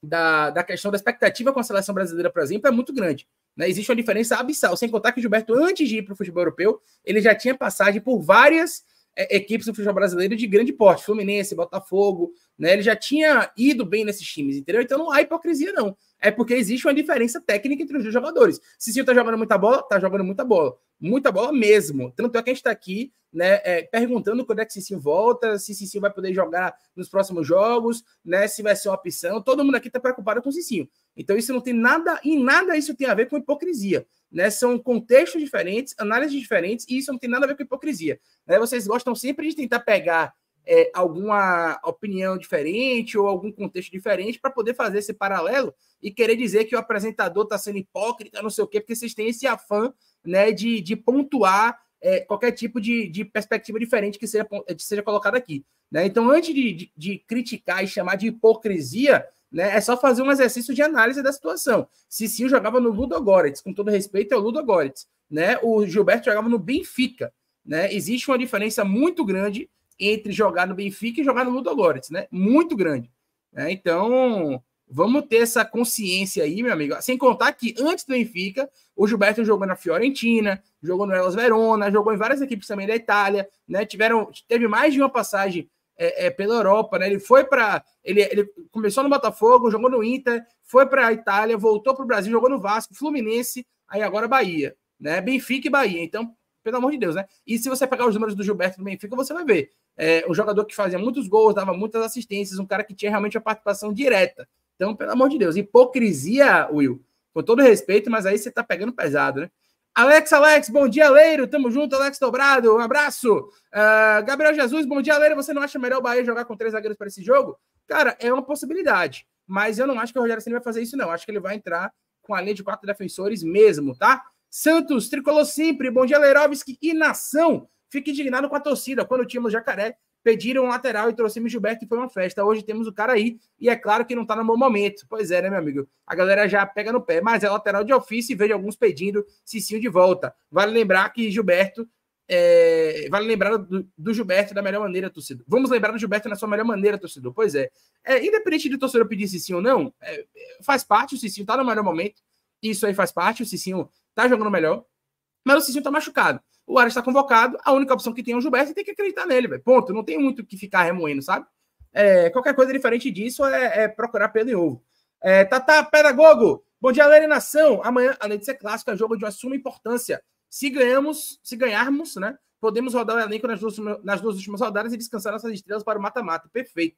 Speaker 1: da, da questão da expectativa com a seleção brasileira, por exemplo, é muito grande. Né? Existe uma diferença abissal. Sem contar que o Gilberto, antes de ir para o futebol europeu, ele já tinha passagem por várias é, equipes do futebol brasileiro de grande porte, Fluminense, Botafogo, né? Ele já tinha ido bem nesses times, entendeu? Então não há hipocrisia, não é porque existe uma diferença técnica entre os dois jogadores. Se Cício está jogando muita bola, está jogando muita bola. Muita bola mesmo. Tanto é que a gente está aqui, né, é, perguntando quando é que Cicinho volta, se Cicinho vai poder jogar nos próximos jogos, né, se vai ser uma opção. Todo mundo aqui está preocupado com o Cicinho. Então isso não tem nada, e nada isso tem a ver com hipocrisia. Né? São contextos diferentes, análises diferentes, e isso não tem nada a ver com hipocrisia. Né? Vocês gostam sempre de tentar pegar é, alguma opinião diferente ou algum contexto diferente para poder fazer esse paralelo e querer dizer que o apresentador está sendo hipócrita, não sei o quê, porque vocês têm esse afã né, de, de pontuar é, qualquer tipo de, de perspectiva diferente que seja, que seja colocada aqui. Né? Então, antes de, de, de criticar e chamar de hipocrisia, né? É só fazer um exercício de análise da situação. Cicinho jogava no Ludo Goretz, com todo respeito é é Ludo Goretz, né? O Gilberto jogava no Benfica, né? Existe uma diferença muito grande entre jogar no Benfica e jogar no Ludogorets, né? Muito grande. É, então, vamos ter essa consciência aí, meu amigo. Sem contar que antes do Benfica, o Gilberto jogou na Fiorentina, jogou no Elas Verona, jogou em várias equipes também da Itália, né? Tiveram, teve mais de uma passagem é, é, pela Europa, né? Ele foi para, ele, ele começou no Botafogo, jogou no Inter, foi para a Itália, voltou para o Brasil, jogou no Vasco, Fluminense, aí agora Bahia, né? Benfica e Bahia. Então pelo amor de Deus, né? E se você pegar os números do Gilberto do Benfica, você vai ver. É, um jogador que fazia muitos gols, dava muitas assistências, um cara que tinha realmente a participação direta. Então, pelo amor de Deus, hipocrisia, Will. Com todo respeito, mas aí você tá pegando pesado, né? Alex, Alex, bom dia, Leiro. Tamo junto, Alex Dobrado. Um abraço. Uh, Gabriel Jesus, bom dia, Leiro. Você não acha melhor o Bahia jogar com três zagueiros para esse jogo? Cara, é uma possibilidade. Mas eu não acho que o Rogério Senna vai fazer isso, não. Acho que ele vai entrar com a linha de quatro defensores mesmo, tá? Santos, Tricolor Sempre, Bom dia, Leirovski e Nação. Fica indignado com a torcida. Quando o time do Jacaré pediram um lateral e trouxemos Gilberto e foi uma festa. Hoje temos o cara aí e é claro que não tá no bom momento. Pois é, né, meu amigo? A galera já pega no pé, mas é lateral de ofício e vejo alguns pedindo Cicinho de volta. Vale lembrar que Gilberto. É... vale lembrar do, do, Gilberto da melhor maneira, torcedor. Vamos lembrar do Gilberto na sua melhor maneira, torcedor. Pois é. é independente do torcedor pedir Cicinho ou não, é, faz parte. O Cicinho tá no melhor momento. Isso aí faz parte. O Cicinho tá jogando melhor, mas o Cicinho tá machucado. O Aras está convocado, a única opção que tem é o Gilberto e tem que acreditar nele, velho. Ponto. Não tem muito o que ficar remoendo, sabe? É, qualquer coisa diferente disso é, é procurar pelo e ovo. É, Tata, pedagogo, bom dia, Lene Nação. Amanhã, além de ser clássico, é jogo de uma suma importância. Se ganhamos, se ganharmos, né? Podemos rodar o elenco nas duas, nas duas últimas rodadas e descansar nossas estrelas para o mata-mata. Perfeito.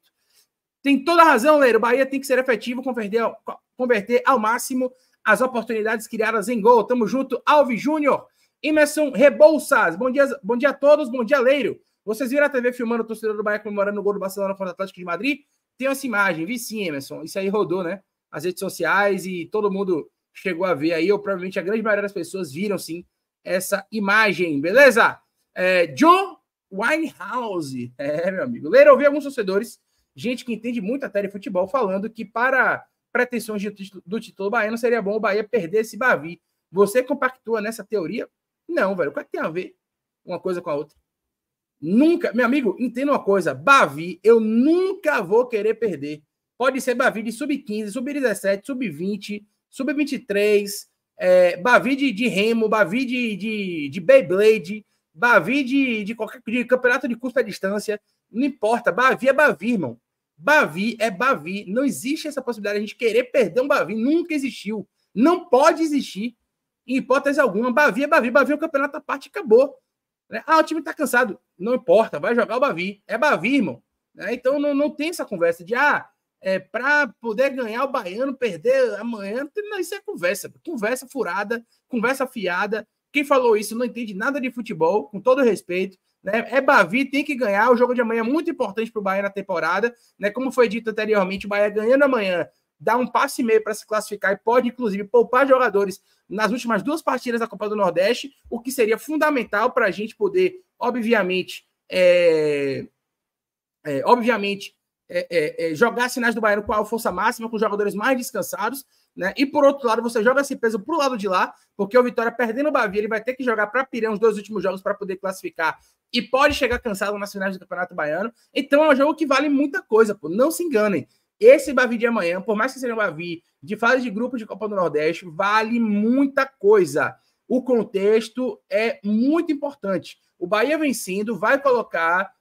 Speaker 1: Tem toda a razão, Leiro. O Bahia tem que ser efetivo, converter ao, converter ao máximo as oportunidades criadas em gol. Tamo junto, Alves Júnior, Emerson Rebouças. Bom dia, bom dia a todos, bom dia, Leiro. Vocês viram a TV filmando o torcedor do Bahia comemorando o gol do Barcelona contra o Atlético de Madrid? Tem essa imagem, vi sim, Emerson. Isso aí rodou, né? As redes sociais e todo mundo chegou a ver aí, ou provavelmente a grande maioria das pessoas viram sim essa imagem, beleza? É, John Winehouse, é, meu amigo. Leiro, ouvi alguns torcedores, gente que entende muito até de futebol, falando que para pretensões título, do título baiano, seria bom o Bahia perder esse Bavi. Você compactua nessa teoria? Não, velho. O que, é que tem a ver uma coisa com a outra? Nunca, meu amigo, entenda uma coisa: Bavi, eu nunca vou querer perder. Pode ser Bavi de sub-15, sub-17, sub-20, sub-23, é, Bavi de, de, remo, Bavi de, de, de Beyblade, Bavi de, de, qualquer, de campeonato de curta distância. Não importa, Bavi é Bavi, irmão. Bavi é Bavi. Não existe essa possibilidade de a gente querer perder um Bavi. Nunca existiu. Não pode existir, em hipótese alguma. Bavi é Bavi. Bavi é o campeonato à parte acabou. Né? Ah, o time tá cansado. Não importa, vai jogar o Bavi. É Bavi, irmão. Né? Então não, não tem essa conversa de, ah, é, para poder ganhar o baiano, perder amanhã. Não, isso é conversa. Conversa furada, conversa fiada. Quem falou isso não entende nada de futebol, com todo respeito. Né? É Bavi, tem que ganhar. O jogo de amanhã é muito importante para o Bahia na temporada. Né? Como foi dito anteriormente, o Bahia ganhando amanhã dá um passe e meio para se classificar e pode, inclusive, poupar jogadores nas últimas duas partidas da Copa do Nordeste, o que seria fundamental para a gente poder, obviamente, é... É, obviamente, é, é, é jogar sinais do Bahia com a força máxima, com os jogadores mais descansados, né? E por outro lado, você joga esse peso para o lado de lá, porque o Vitória perdendo o Bavi, ele vai ter que jogar para Pirão os dois últimos jogos para poder classificar e pode chegar cansado nas finais do Campeonato Baiano. Então é um jogo que vale muita coisa, pô. Não se enganem. Esse Bavi de amanhã, por mais que seja um Bavi de fase de grupo de Copa do Nordeste, vale muita coisa. O contexto é muito importante. O Bahia vencendo vai colocar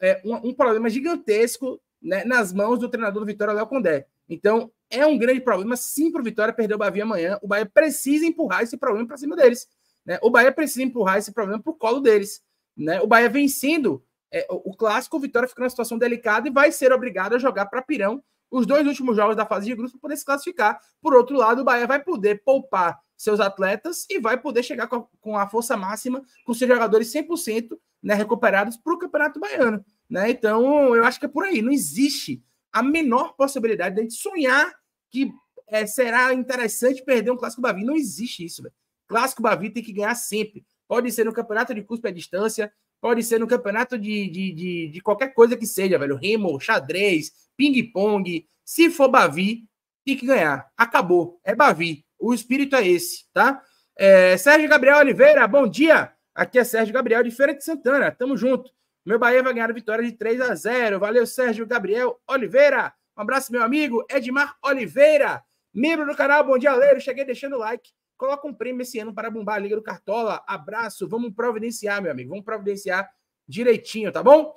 Speaker 1: é, um, um problema gigantesco né, nas mãos do treinador do Vitória, Léo Condé. Então, é um grande problema, sim, para o Vitória perder o Bahia amanhã. O Bahia precisa empurrar esse problema para cima deles. Né? O Bahia precisa empurrar esse problema para o colo deles. Né? O Bahia vencendo é, o clássico, o Vitória fica numa situação delicada e vai ser obrigado a jogar para Pirão os dois últimos jogos da fase de grupos para poder se classificar. Por outro lado, o Bahia vai poder poupar seus atletas e vai poder chegar com a, com a força máxima, com seus jogadores 100% né, recuperados para o Campeonato Baiano. Né? Então, eu acho que é por aí. Não existe a menor possibilidade de a gente sonhar que é, será interessante perder um Clássico Bavi. Não existe isso, velho. Clássico Bavi tem que ganhar sempre. Pode ser no campeonato de cuspe à distância, pode ser no campeonato de, de, de, de qualquer coisa que seja, velho. Remo, xadrez, ping-pong. Se for Bavi, tem que ganhar. Acabou. É Bavi. O espírito é esse, tá? É, Sérgio Gabriel Oliveira, bom dia. Aqui é Sérgio Gabriel de Feira de Santana. Tamo junto. Meu Bahia vai ganhar a vitória de 3 a 0. Valeu, Sérgio Gabriel Oliveira. Um abraço, meu amigo Edmar Oliveira, membro do canal Bom Dia Leiro. Cheguei deixando o like. Coloca um prêmio esse ano para bombar a Liga do Cartola. Abraço. Vamos providenciar, meu amigo. Vamos providenciar direitinho, tá bom?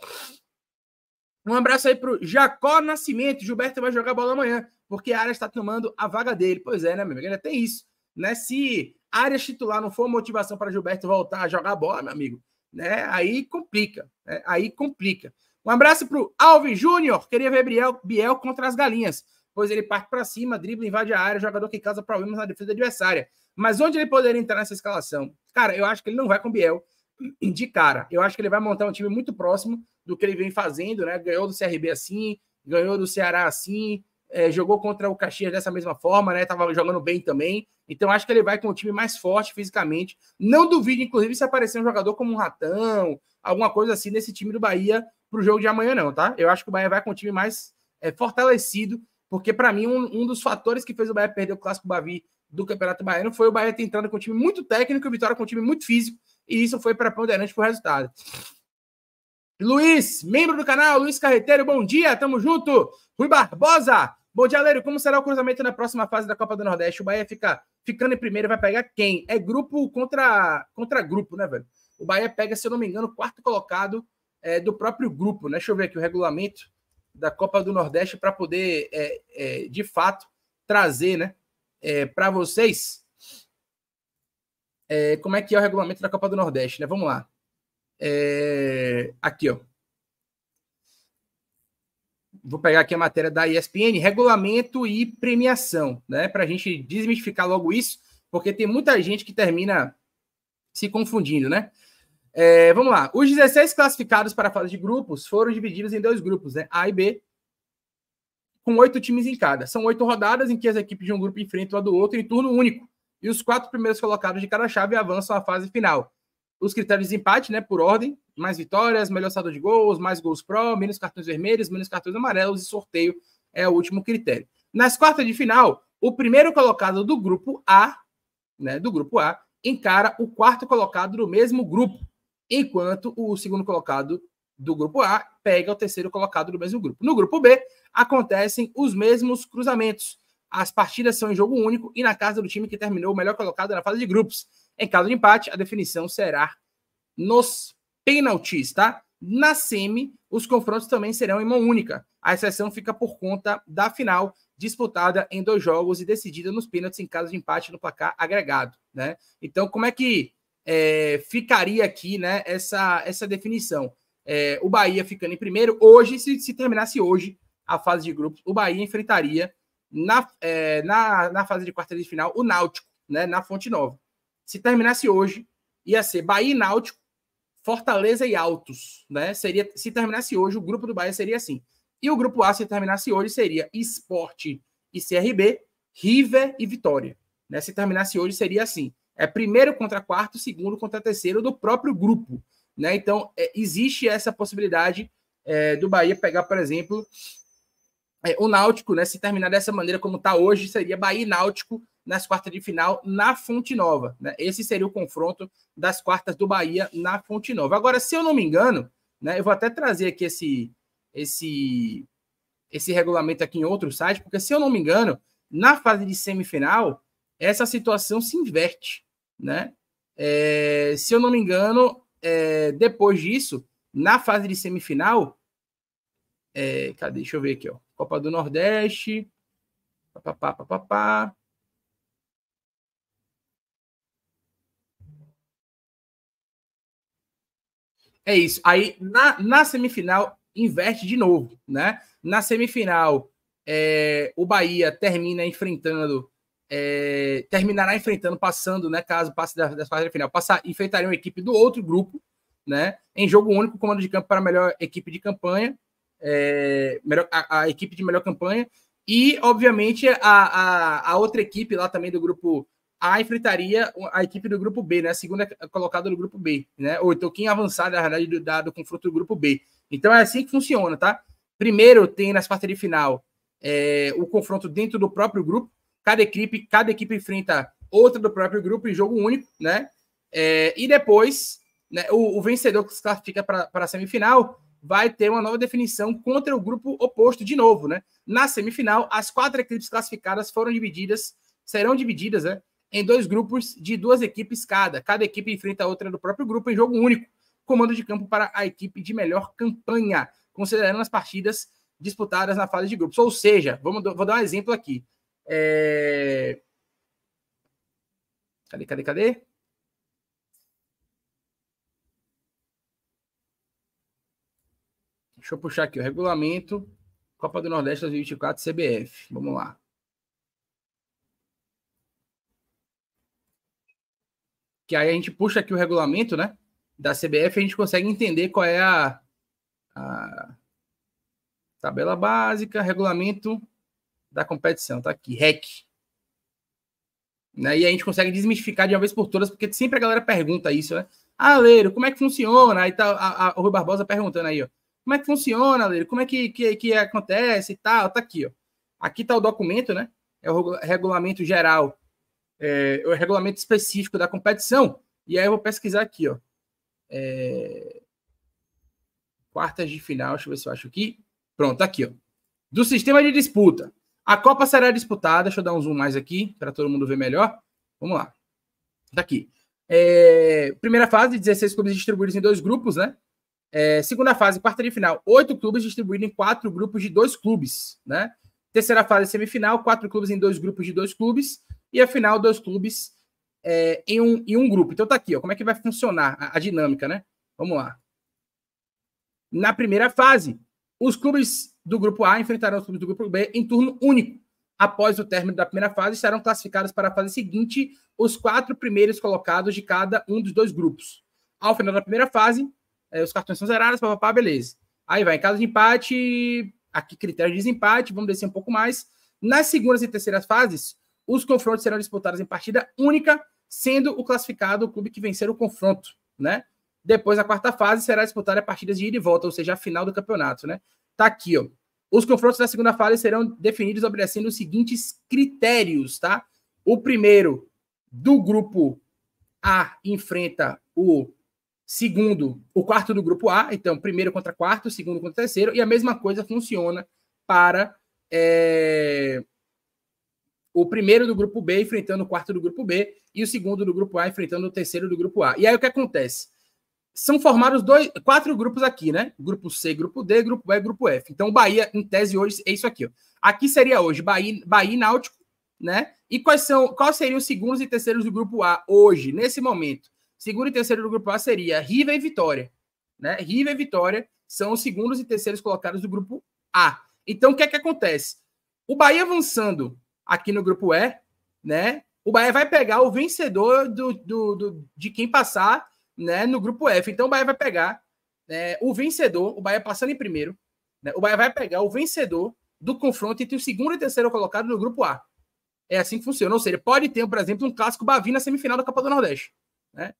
Speaker 1: Um abraço aí pro Jacó Nascimento. Gilberto vai jogar bola amanhã, porque a área está tomando a vaga dele. Pois é, né, meu amigo? Ainda tem isso. Né? Se área titular não for motivação para Gilberto voltar a jogar bola, meu amigo, né? Aí complica. Né? Aí complica. Um abraço para o Alves Júnior. Queria ver Biel, Biel contra as galinhas, pois ele parte para cima, dribla, invade a área, jogador que causa problemas na defesa adversária. Mas onde ele poderia entrar nessa escalação? Cara, eu acho que ele não vai com Biel de cara. Eu acho que ele vai montar um time muito próximo do que ele vem fazendo, né? Ganhou do CRB assim, ganhou do Ceará assim, é, jogou contra o Caxias dessa mesma forma, né? Tava jogando bem também. Então acho que ele vai com um time mais forte fisicamente. Não duvido, inclusive, se aparecer um jogador como um Ratão, alguma coisa assim nesse time do Bahia para o jogo de amanhã, não, tá? Eu acho que o Bahia vai com o time mais é, fortalecido, porque para mim um, um, dos fatores que fez o Bahia perder o clássico Bavi do Campeonato Baiano foi o Bahia tentando com um time muito técnico e o Vitória com um time muito físico, e isso foi preponderante para o resultado. Luiz, membro do canal, Luiz Carreteiro, bom dia, tamo junto. Rui Barbosa, bom dia, Leiro. Como será o cruzamento na próxima fase da Copa do Nordeste? O Bahia fica ficando em primeiro, vai pegar quem? É grupo contra, contra grupo, né, velho? O Bahia pega, se eu não me engano, quarto colocado é, do próprio grupo, né? Deixa eu ver aqui o regulamento da Copa do Nordeste para poder, é, é, de fato, trazer, né, é, para vocês é, como é que é o regulamento da Copa do Nordeste, né? Vamos lá. É, aqui, ó. Vou pegar aqui a matéria da ESPN, regulamento e premiação, né? Para a gente desmistificar logo isso, porque tem muita gente que termina se confundindo, né? É, vamos lá. Os 16 classificados para a fase de grupos foram divididos em dois grupos, né? A e B, com oito times em cada. São oito rodadas em que as equipes de um grupo enfrentam a do outro em turno único. E os quatro primeiros colocados de cada chave avançam à fase final. Os critérios de empate, né, por ordem, mais vitórias, melhor saldo de gols, mais gols pró, menos cartões vermelhos, menos cartões amarelos e sorteio é o último critério. Nas quartas de final, o primeiro colocado do grupo A, né, do grupo A, encara o quarto colocado do mesmo grupo enquanto o segundo colocado do grupo A pega o terceiro colocado do mesmo grupo. No grupo B, acontecem os mesmos cruzamentos. As partidas são em jogo único e na casa do time que terminou o melhor colocado na fase de grupos. Em caso de empate, a definição será nos pênaltis, tá? Na semi, os confrontos também serão em mão única. A exceção fica por conta da final, disputada em dois jogos e decidida nos pênaltis em caso de empate no placar agregado, né? Então, como é que é, ficaria aqui né, essa, essa definição. É, o Bahia ficando em primeiro, hoje, se, se, terminasse hoje a fase de grupos, o Bahia enfrentaria na, é, na, na fase de quarta de final o Náutico, né, na Fonte Nova. Se terminasse hoje, ia ser Bahia e Náutico, Fortaleza e Altos. Né? Seria, se terminasse hoje, o grupo do Bahia seria assim. E o grupo A, se terminasse hoje, seria Esporte e CRB, River e Vitória. Né? Se terminasse hoje, seria assim é primeiro contra quarto, segundo contra terceiro do próprio grupo. Né? Então, é, existe essa possibilidade é, do Bahia pegar, por exemplo, é, o Náutico, né? Se terminar dessa maneira como está hoje, seria Bahia e Náutico nas quartas de final na Fonte Nova. Né? Esse seria o confronto das quartas do Bahia na Fonte Nova. Agora, se eu não me engano, né, eu vou até trazer aqui esse, esse, esse regulamento aqui em outro site, porque se eu não me engano, na fase de semifinal, essa situação se inverte né? É, se eu não me engano, é, depois disso, na fase de semifinal, é, cadê? Deixa eu ver aqui, ó. Copa do Nordeste, papapá, papapá. É isso. Aí, na, na semifinal, inverte de novo, né? Na semifinal, é, o Bahia termina enfrentando é, terminará enfrentando, passando, né, caso passe da, da fase final, passar, enfrentaria uma equipe do outro grupo, né, em jogo único, comando de campo para a melhor equipe de campanha, é, melhor, a, a, equipe de melhor campanha, e, obviamente, a, a, a, outra equipe lá também do grupo A enfrentaria a equipe do grupo B, né, a segunda colocada do grupo B, né, ou então quem avançar, na verdade, do, do confronto do grupo B. Então é assim que funciona, tá? Primeiro tem nas quartas de final é, o confronto dentro do próprio grupo, Cada equipe, cada equipe enfrenta outra do próprio grupo em jogo único, né? É, e depois, né, o, o, vencedor que se classifica para a semifinal vai ter uma nova definição contra o grupo oposto de novo, né? Na semifinal, as quatro equipes classificadas foram divididas, serão divididas, né? Em dois grupos de duas equipes cada. Cada equipe enfrenta a outra do próprio grupo em jogo único. Comando de campo para a equipe de melhor campanha, considerando as partidas disputadas na fase de grupos. Ou seja, vamos, vou dar um exemplo aqui. É... Cadê, cadê, cadê? Deixa eu puxar aqui o regulamento Copa do Nordeste 2024 CBF. Vamos lá. Que aí a gente puxa aqui o regulamento, né? Da CBF, a gente consegue entender qual é a, a tabela básica, regulamento da competição. Tá aqui, REC. Né? E a gente consegue desmistificar de uma vez por todas, porque sempre a galera pergunta isso, né? Ah, Leiro, como é que funciona? Aí tá a, a, o Rui Barbosa perguntando aí, ó. Como é que funciona, Leiro? Como é que, que, que acontece e tal? Tá aqui, ó. Aqui tá o documento, né? É o regulamento geral, é, é, o regulamento específico da competição. E aí eu vou pesquisar aqui, ó. É... Quartas de final, deixa eu ver se eu acho aqui. Pronto, tá aqui, ó. Do sistema de disputa. A Copa será disputada. Deixa eu dar um zoom mais aqui para todo mundo ver melhor. Vamos lá. Daqui. Tá é, primeira fase, 16 clubes distribuídos em dois grupos, né? É, segunda fase, quarta de final, oito clubes distribuídos em quatro grupos de dois clubes, né? Terceira fase, semifinal, quatro clubes em dois grupos de dois clubes. E a final, dois clubes é, em, um, em um grupo. Então tá aqui, ó, como é que vai funcionar a, a dinâmica, né? Vamos lá. Na primeira fase, os clubes do grupo A enfrentarão os clubes do grupo B em turno único. Após o término da primeira fase, serão classificados para a fase seguinte os quatro primeiros colocados de cada um dos dois grupos. Ao final da primeira fase, é, os cartões são zerados, papapá, beleza. Aí vai, em caso de empate, aqui critério de desempate, vamos descer um pouco mais. Nas segundas e terceiras fases, os confrontos serão disputados em partida única, sendo o classificado o clube que vencer o confronto, né? Depois, a quarta fase será disputada a partidas de ida e volta, ou seja, a final do campeonato, né? Tá aqui, ó. Os confrontos da segunda fase serão definidos obedecendo os seguintes critérios, tá? O primeiro do grupo A enfrenta o segundo, o quarto do grupo A, então primeiro contra quarto, segundo contra terceiro, e a mesma coisa funciona para é, o primeiro do grupo B enfrentando o quarto do grupo B e o segundo do grupo A enfrentando o terceiro do grupo A. E aí o que acontece? são formados dois, quatro grupos aqui, né? Grupo C, grupo D, grupo E, grupo F. Então, o Bahia, em tese, hoje é isso aqui. Ó. Aqui seria hoje Bahia, Bahia e Náutico, né? E quais são, quais seriam os segundos e terceiros do grupo A hoje, nesse momento? Segundo e terceiro do grupo A seria River e Vitória, né? River e Vitória são os segundos e terceiros colocados do grupo A. Então, o que é que acontece? O Bahia avançando aqui no grupo E, né? O Bahia vai pegar o vencedor do, do, do de quem passar né, no grupo F. Então o Bahia vai pegar né, o vencedor, o Bahia passando em primeiro, né, o Bahia vai pegar o vencedor do confronto entre o segundo e terceiro colocado no grupo A. É assim que funciona. Ou seja, pode ter, por exemplo, um clássico Bavi na semifinal da Copa do Nordeste. Né?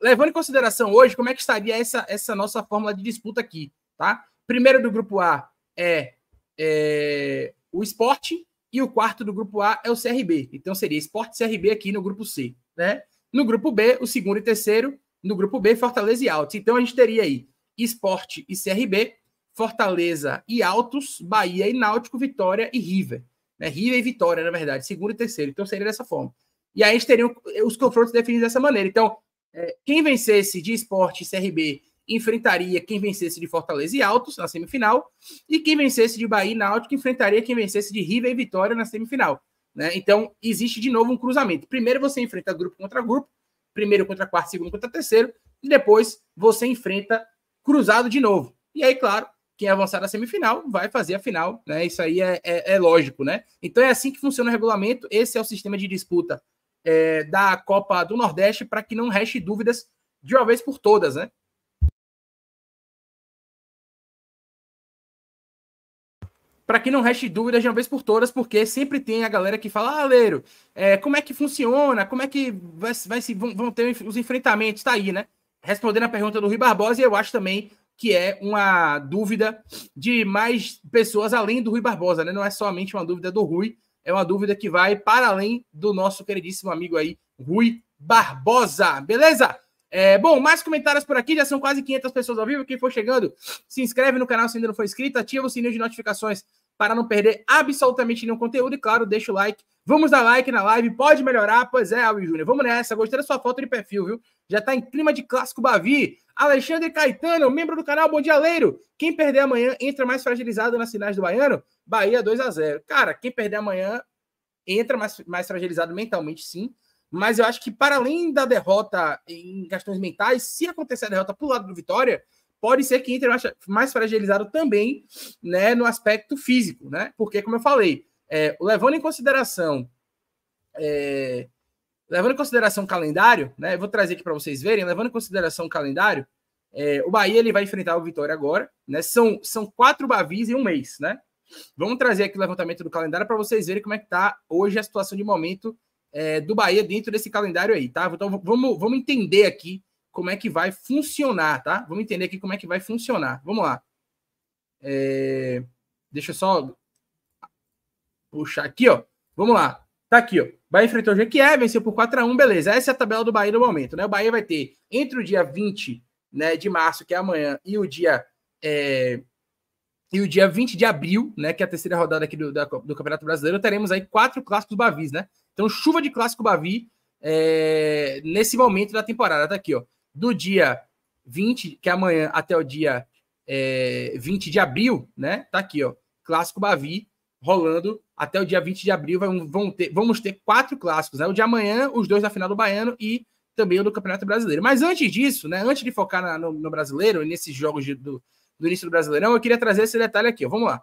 Speaker 1: Levando em consideração hoje como é que estaria essa, essa nossa fórmula de disputa aqui. Tá? Primeiro do grupo A é, é o esporte e o quarto do grupo A é o CRB. Então seria esporte CRB aqui no grupo C. Né? No grupo B, o segundo e terceiro no grupo B, Fortaleza e Altos. Então a gente teria aí Esporte e CRB, Fortaleza e Altos, Bahia e Náutico, Vitória e River. Né? River e Vitória, na verdade, segundo e terceiro. Então seria dessa forma. E aí a gente teria os confrontos definidos dessa maneira. Então, é, quem vencesse de Esporte e CRB enfrentaria quem vencesse de Fortaleza e Altos na semifinal, e quem vencesse de Bahia e Náutico enfrentaria quem vencesse de River e Vitória na semifinal. Né? Então, existe de novo um cruzamento. Primeiro você enfrenta grupo contra grupo, primeiro contra quarto, segundo contra terceiro, e depois você enfrenta cruzado de novo. E aí, claro, quem avançar na semifinal vai fazer a final, né? Isso aí é, é, é lógico, né? Então é assim que funciona o regulamento. Esse é o sistema de disputa é, da Copa do Nordeste para que não reste dúvidas de uma vez por todas, né? para que não reste dúvidas de uma vez por todas, porque sempre tem a galera que fala, ah, Leiro, é, como é que funciona? Como é que vai, vai se, vão, vão, ter os enfrentamentos? Está aí, né? Respondendo a pergunta do Rui Barbosa, eu acho também que é uma dúvida de mais pessoas além do Rui Barbosa, né? Não é somente uma dúvida do Rui, é uma dúvida que vai para além do nosso queridíssimo amigo aí, Rui Barbosa. Beleza? É, bom, mais comentários por aqui, já são quase 500 pessoas ao vivo. Quem for chegando, se inscreve no canal se ainda não for inscrito, ativa o sininho de notificações para não perder absolutamente nenhum conteúdo. E claro, deixa o like. Vamos dar like na live, pode melhorar. Pois é, Alves Júnior, vamos nessa. Gostei da sua foto de perfil, viu? Já tá em clima de clássico Bavi. Alexandre Caetano, membro do canal Bom Dia Leiro. Quem perder amanhã entra mais fragilizado nas finais do Baiano. Bahia 2 a 0 Cara, quem perder amanhã entra mais, mais fragilizado mentalmente, sim. Mas eu acho que, para além da derrota em questões mentais, se acontecer a derrota para o lado do Vitória, pode ser que entre mais fragilizado também né, no aspecto físico, né? Porque, como eu falei, é, levando em consideração. É, levando em consideração o calendário, né? Eu vou trazer aqui para vocês verem, levando em consideração o calendário, é, o Bahia ele vai enfrentar o Vitória agora, né? São, são quatro Bavis em um mês, né? Vamos trazer aqui o levantamento do calendário para vocês verem como é que tá hoje a situação de momento é, do Bahia dentro desse calendário aí, tá? Então vamos, vamos entender aqui como é que vai funcionar, tá? Vamos entender aqui como é que vai funcionar. Vamos lá. É... Deixa eu só puxar aqui, ó. Vamos lá. Tá aqui, ó. Bahia enfrentou o Jequié, venceu por 4 a 1 beleza. Essa é a tabela do Bahia no momento, né? O Bahia vai ter entre o dia 20 né, de março, que é amanhã, e o dia. É... E o dia 20 de abril, né, que é a terceira rodada aqui do, da, do Campeonato Brasileiro, teremos aí quatro clássicos do bavis, né? Então, chuva de clássico Bavi é, nesse momento da temporada. Tá aqui, ó. Do dia 20, que é amanhã, até o dia é, 20 de abril, né? Tá aqui, ó. Clássico Bavi rolando até o dia 20 de abril. Vão, ter, vamos ter quatro clássicos, né? O de amanhã, os dois da final do Baiano e também o do Campeonato Brasileiro. Mas antes disso, né? Antes de focar na, no, no, Brasileiro, nesses jogos de, do, do início do Brasileirão, eu queria trazer esse detalhe aqui, ó. Vamos lá.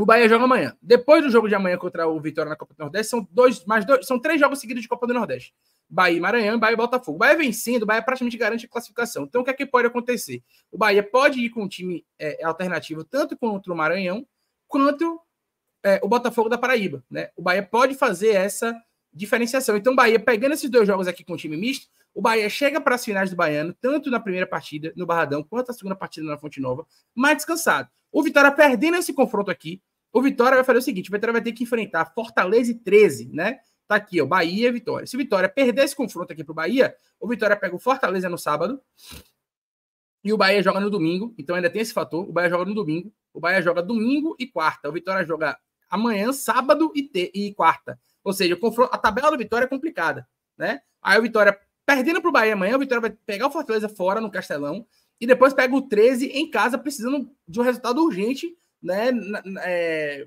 Speaker 1: O Bahia joga amanhã. Depois do jogo de amanhã contra o Vitória na Copa do Nordeste, são dois, mais dois, são três jogos seguidos de Copa do Nordeste. Bahia e Maranhão, Bahia e Botafogo. O Bahia vencendo, o Bahia praticamente garante a classificação. Então, o que é que pode acontecer? O Bahia pode ir com um time é, alternativo, tanto contra o Maranhão, quanto é, o Botafogo da Paraíba. Né? O Bahia pode fazer essa diferenciação. Então, o Bahia, pegando esses dois jogos aqui com o time misto, o Bahia chega para as finais do Baiano, tanto na primeira partida no Barradão, quanto na segunda partida na Fonte Nova, mais descansado. O Vitória perdendo esse confronto aqui, o Vitória vai fazer o seguinte: o Vitória vai ter que enfrentar Fortaleza e 13, né? Tá aqui, ó, Bahia e Vitória. Se o Vitória perder esse confronto aqui pro Bahia, o Vitória pega o Fortaleza no sábado e o Bahia joga no domingo. Então ainda tem esse fator. O Bahia joga no domingo. O Bahia joga domingo e quarta. O Vitória joga amanhã, sábado e, te... e quarta. Ou seja, confronto... a tabela do Vitória é complicada, né? Aí o Vitória perdendo pro Bahia amanhã, o Vitória vai pegar o Fortaleza fora no Castelão e depois pega o 13 em casa, precisando de um resultado urgente né, é,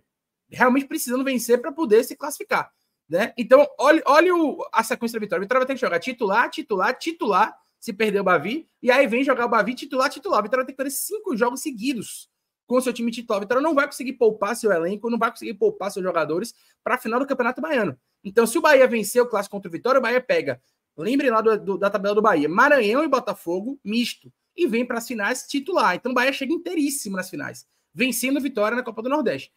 Speaker 1: realmente precisando vencer para poder se classificar. Né? Então, olha, olha o, a sequência da vitória. A vitória vai ter que jogar titular, titular, titular, se perder o Bavi, e aí vem jogar o Bavi titular, titular. A vitória vai ter que fazer cinco jogos seguidos com seu time titular. A vitória não vai conseguir poupar seu elenco, não vai conseguir poupar seus jogadores para a final do Campeonato Baiano. Então, se o Bahia vencer o clássico contra o Vitória, o Bahia pega. Lembrem lá do, do, da tabela do Bahia: Maranhão e Botafogo, misto. E vem para as finais titular. Então, o Bahia chega inteiríssimo nas finais vencendo o Vitória na Copa do Nordeste.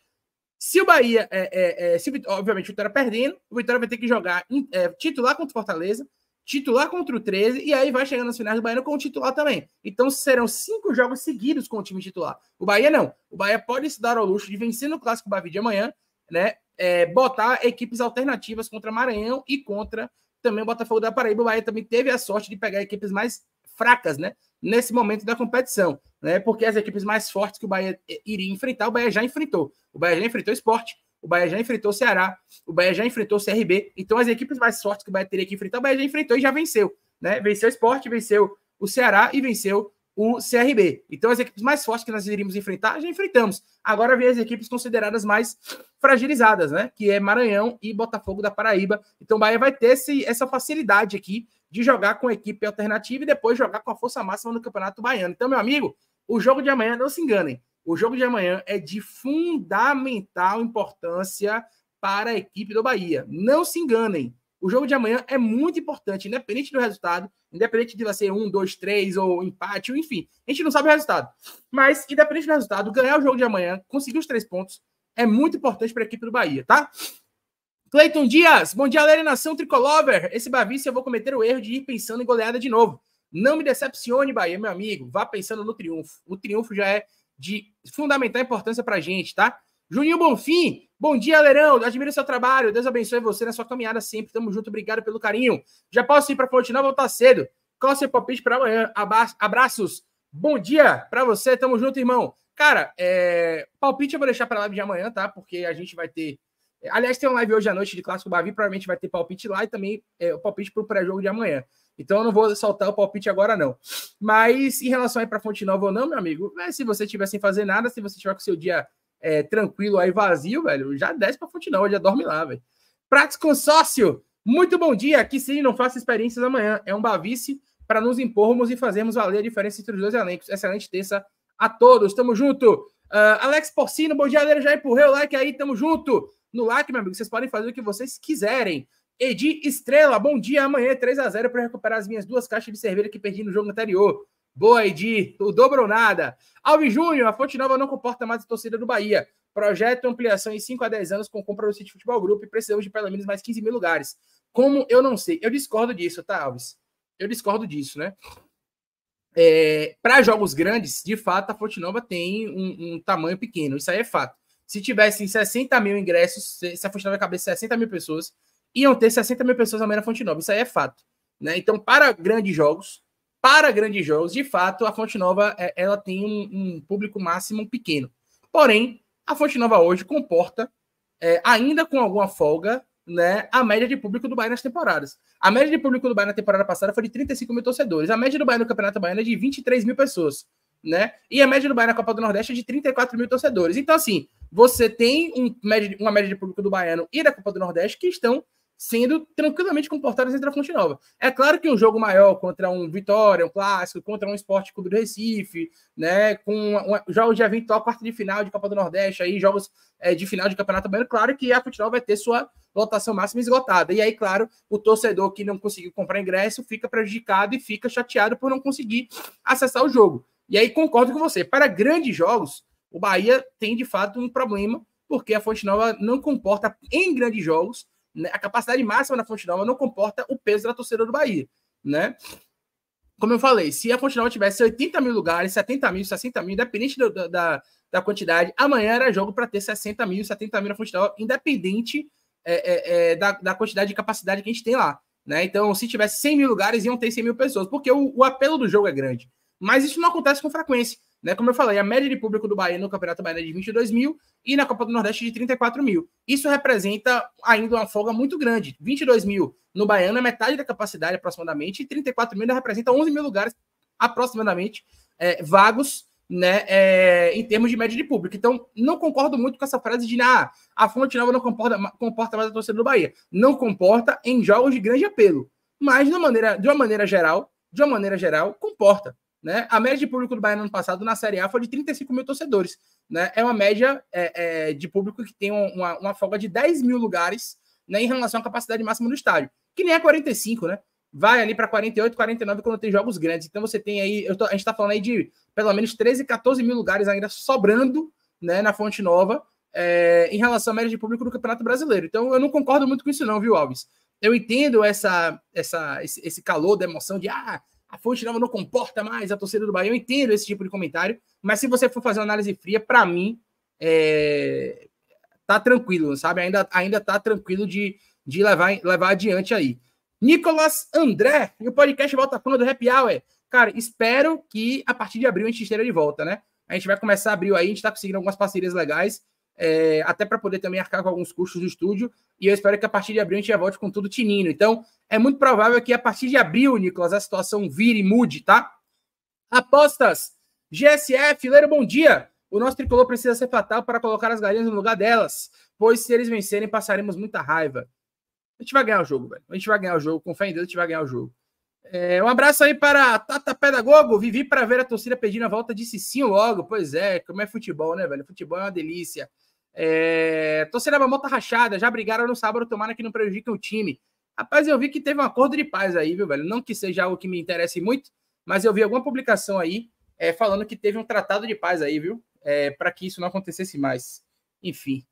Speaker 1: Se o Bahia, é, é, é se, obviamente, o Vitória perdendo, o Vitória vai ter que jogar é, titular contra o Fortaleza, titular contra o 13, e aí vai chegando nas finais do Bahia com o titular também. Então serão cinco jogos seguidos com o time titular. O Bahia não. O Bahia pode se dar ao luxo de vencer no Clássico Bavi de amanhã, né? É, botar equipes alternativas contra Maranhão e contra também o Botafogo da Paraíba. O Bahia também teve a sorte de pegar equipes mais fracas, né? Nesse momento da competição né? Porque as equipes mais fortes que o Bahia iria enfrentar, o Bahia já enfrentou. O Bahia já enfrentou o esporte, o Bahia já enfrentou o Ceará, o Bahia já enfrentou o CRB. Então, as equipes mais fortes que o Bahia teria que enfrentar, o Bahia já enfrentou e já venceu. Né? Venceu o esporte, venceu o Ceará e venceu o CRB. Então, as equipes mais fortes que nós iríamos enfrentar, já enfrentamos. Agora vem as equipes consideradas mais fragilizadas, né? Que é Maranhão e Botafogo da Paraíba. Então, o Bahia vai ter esse, essa facilidade aqui de jogar com equipe alternativa e depois jogar com a força máxima no Campeonato Baiano. Então, meu amigo, o jogo de amanhã, não se enganem, o jogo de amanhã é de fundamental importância para a equipe do Bahia. Não se enganem. O jogo de amanhã é muito importante, independente do resultado, independente de vai ser um, dois, três ou empate, ou enfim. A gente não sabe o resultado. Mas, independente do resultado, ganhar o jogo de amanhã, conseguir os três pontos, é muito importante para a equipe do Bahia, tá? Cleiton Dias, bom dia, galera, nação Tricolover. Esse Bavi, eu vou cometer o erro de ir pensando em goleada de novo. Não me decepcione, Bahia, meu amigo. Vá pensando no triunfo. O triunfo já é de fundamental importância para a gente, tá? Juninho Bonfim, bom dia, Leirão. Admiro seu trabalho. Deus abençoe você na sua caminhada sempre. Tamo junto, obrigado pelo carinho. Já posso ir para Fonte Nova, voltar tá cedo. Qual seu palpite para amanhã? Abraços. Bom dia para você. Tamo junto, irmão. Cara, é... palpite eu vou deixar para live de amanhã, tá? Porque a gente vai ter. É, aliás, tem uma live hoje à noite de Clássico Bavi. Provavelmente vai ter palpite lá e também é, o palpite para o pré-jogo de amanhã. Então eu não vou soltar o palpite agora, não. Mas em relação aí para Fonte Nova ou não, meu amigo, é, se você estiver sem fazer nada, se você tiver com seu dia é, tranquilo aí vazio, velho, já desce para Fonte Nova, já dorme lá, velho. Prates Consórcio, muito bom dia. Aqui sim, não faça experiências amanhã. É um bavice para nos impormos e fazermos valer a diferença entre os dois elencos. Excelente terça a todos. Tamo junto. Uh, Alex Porcino, bom dia, galera. Já empurrei o like aí. Tamo junto. No like, meu amigo, vocês podem fazer o que vocês quiserem. Edi Estrela, bom dia. Amanhã é 3 a 0 para recuperar as minhas duas caixas de cerveja que perdi no jogo anterior. Boa, Edi. O dobro ou nada. Alves Júnior, a Fonte Nova não comporta mais a torcida do Bahia. Projeto ampliação em 5 a 10 anos com compra do City Futebol Grupo e precisamos de pelo menos mais 15 mil lugares. Como eu não sei. Eu discordo disso, tá, Alves? Eu discordo disso, né? É, para jogos grandes, de fato, a Fonte Nova tem um, um, tamanho pequeno. Isso aí é fato. Se tivessem 60 mil ingressos, se a Fonte Nova cabeça 60 mil pessoas, iam ter 60 mil pessoas na menos na Fonte Nova. Isso aí é fato. Né? Então, para grandes jogos, para grandes jogos, de fato, a Fonte Nova é, ela tem um, um público máximo pequeno. Porém, a Fonte Nova hoje comporta, é, ainda com alguma folga, né, a média de público do Bahia nas temporadas. A média de público do Bahia na temporada passada foi de 35 mil torcedores. A média do Bahia no Campeonato Baiano é de 23 mil pessoas, né? E a média do Bahia na Copa do Nordeste é de 34 mil torcedores. Então, assim, você tem um, uma média de público do Baiano e da Copa do Nordeste que estão sendo tranquilamente comportadas entre a Fonte Nova. É claro que um jogo maior contra um Vitória, um clássico, contra um Esporte Clube do Recife, né, com um, um, jogos de eventual quarta de final de Copa do Nordeste, aí jogos é, de final de Campeonato Baiano, claro que a Fonte Nova vai ter sua lotação máxima esgotada. E aí, claro, o torcedor que não conseguiu comprar ingresso fica prejudicado e fica chateado por não conseguir acessar o jogo. E aí concordo com você. Para grandes jogos, o Bahia tem de fato um problema, porque a Fonte Nova não comporta em grandes jogos né? A capacidade máxima da Fonte Nova não comporta o peso da torcida do Bahia, né? Como eu falei, se a Fonte Nova tivesse 80 mil lugares, 70 mil, 60 mil, independente do, da, da quantidade, amanhã era jogo para ter 60 mil, 70 mil na Fonte Nova, independente é, é, é, da, da quantidade de capacidade que a gente tem lá. Né? Então, se tivesse 100 mil lugares, iam ter 100 mil pessoas, porque o, o apelo do jogo é grande. Mas isso não acontece com frequência. Né? Como eu falei, a média de público do Bahia no Campeonato Baiano é de 22 mil e na Copa do Nordeste de 34 mil. Isso representa ainda uma folga muito grande. 22 mil no Baiano é metade da capacidade aproximadamente e 34 mil representa 11 mil lugares aproximadamente é, vagos né, é, em termos de média de público. Então, não concordo muito com essa frase de ah, a Fonte Nova não comporta, comporta mais a torcida do Bahia. Não comporta em jogos de grande apelo, mas de uma maneira, de uma maneira geral, de uma maneira geral, comporta. Né? A média de público do Bahia no ano passado na Série A foi de 35 mil torcedores. Né? É uma média é, é, de público que tem uma, uma folga de 10 mil lugares né, em relação à capacidade máxima do estádio, que nem é 45, né? Vai ali para 48, 49 quando tem jogos grandes. Então você tem aí, tô, a gente está falando aí de pelo menos 13, 14 mil lugares ainda sobrando né, na Fonte Nova é, em relação à média de público do Campeonato Brasileiro. Então eu não concordo muito com isso, não, viu, Alves? Eu entendo essa, essa, esse, esse calor da emoção de ah, a Fonte Nova não comporta mais a torcida do Bahia. Eu entendo esse tipo de comentário, mas se você for fazer uma análise fria, para mim, é, tá tranquilo, sabe? Ainda, ainda tá tranquilo de, de levar, levar adiante aí. Nicolas André, e o podcast volta Voltafona do Happy Hour. Cara, espero que a partir de abril a gente esteja de volta, né? A gente vai começar abril aí, a gente tá conseguindo algumas parcerias legais, é, até para poder também arcar com alguns custos do estúdio. E eu espero que a partir de abril a gente já volte com tudo tinindo. Então, é muito provável que a partir de abril, Nicolas, a situação vire e mude, tá? Apostas. GSF, Leiro, bom dia. O nosso tricolor precisa ser fatal para colocar as galinhas no lugar delas, pois se eles vencerem, passaremos muita raiva. A gente vai ganhar o jogo, velho. A gente vai ganhar o jogo. Com fé em Deus, a gente vai ganhar o jogo. É, um abraço aí para Tata Pedagogo. Vivi para ver a torcida pedindo a volta de Cicinho logo. Pois é, como é futebol, né, velho? Futebol é uma delícia. É, torcida Mamota Rachada. Já brigaram no sábado, tomara que não prejudiquem o time. Rapaz, eu vi que teve um acordo de paz aí, viu, velho? Não que seja algo que me interesse muito, mas eu vi alguma publicação aí é, falando que teve um tratado de paz aí, viu? É, para que isso não acontecesse mais. Enfim.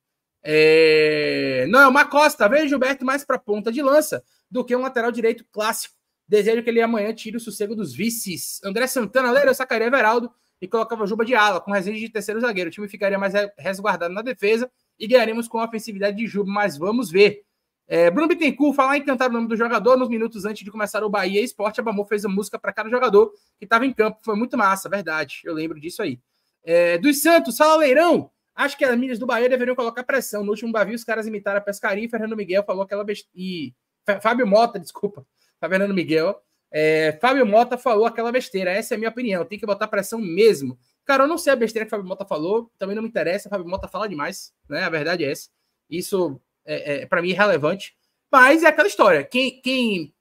Speaker 1: É... Não, é uma costa. veja Gilberto mais para ponta de lança do que um lateral direito clássico. Desejo que ele amanhã tire o sossego dos vices. André Santana, Leira, eu sacaria Veraldo e colocava Juba de ala, com resíduo de terceiro zagueiro. O time ficaria mais resguardado na defesa e ganharíamos com a ofensividade de Juba, mas vamos ver. É, Bruno Bittencourt falar em cantar o nome do jogador nos minutos antes de começar o Bahia Esporte. A Bamu fez a música para cada jogador que estava em campo. Foi muito massa, verdade. Eu lembro disso aí. É, dos Santos, fala Leirão. Acho que as Minas do Bahia deveriam colocar pressão. No último Bavio, os caras imitaram a pescaria e Fernando Miguel falou aquela besteira. e Fábio Mota, desculpa. Fernando Miguel. É, Fábio Mota falou aquela besteira. Essa é a minha opinião. Tem que botar pressão mesmo. Cara, eu não sei a besteira que Fábio Mota falou. Também não me interessa. Fábio Mota fala demais. Né? A verdade é essa. Isso é, é para mim, irrelevante. Mas é aquela história: quem, quem,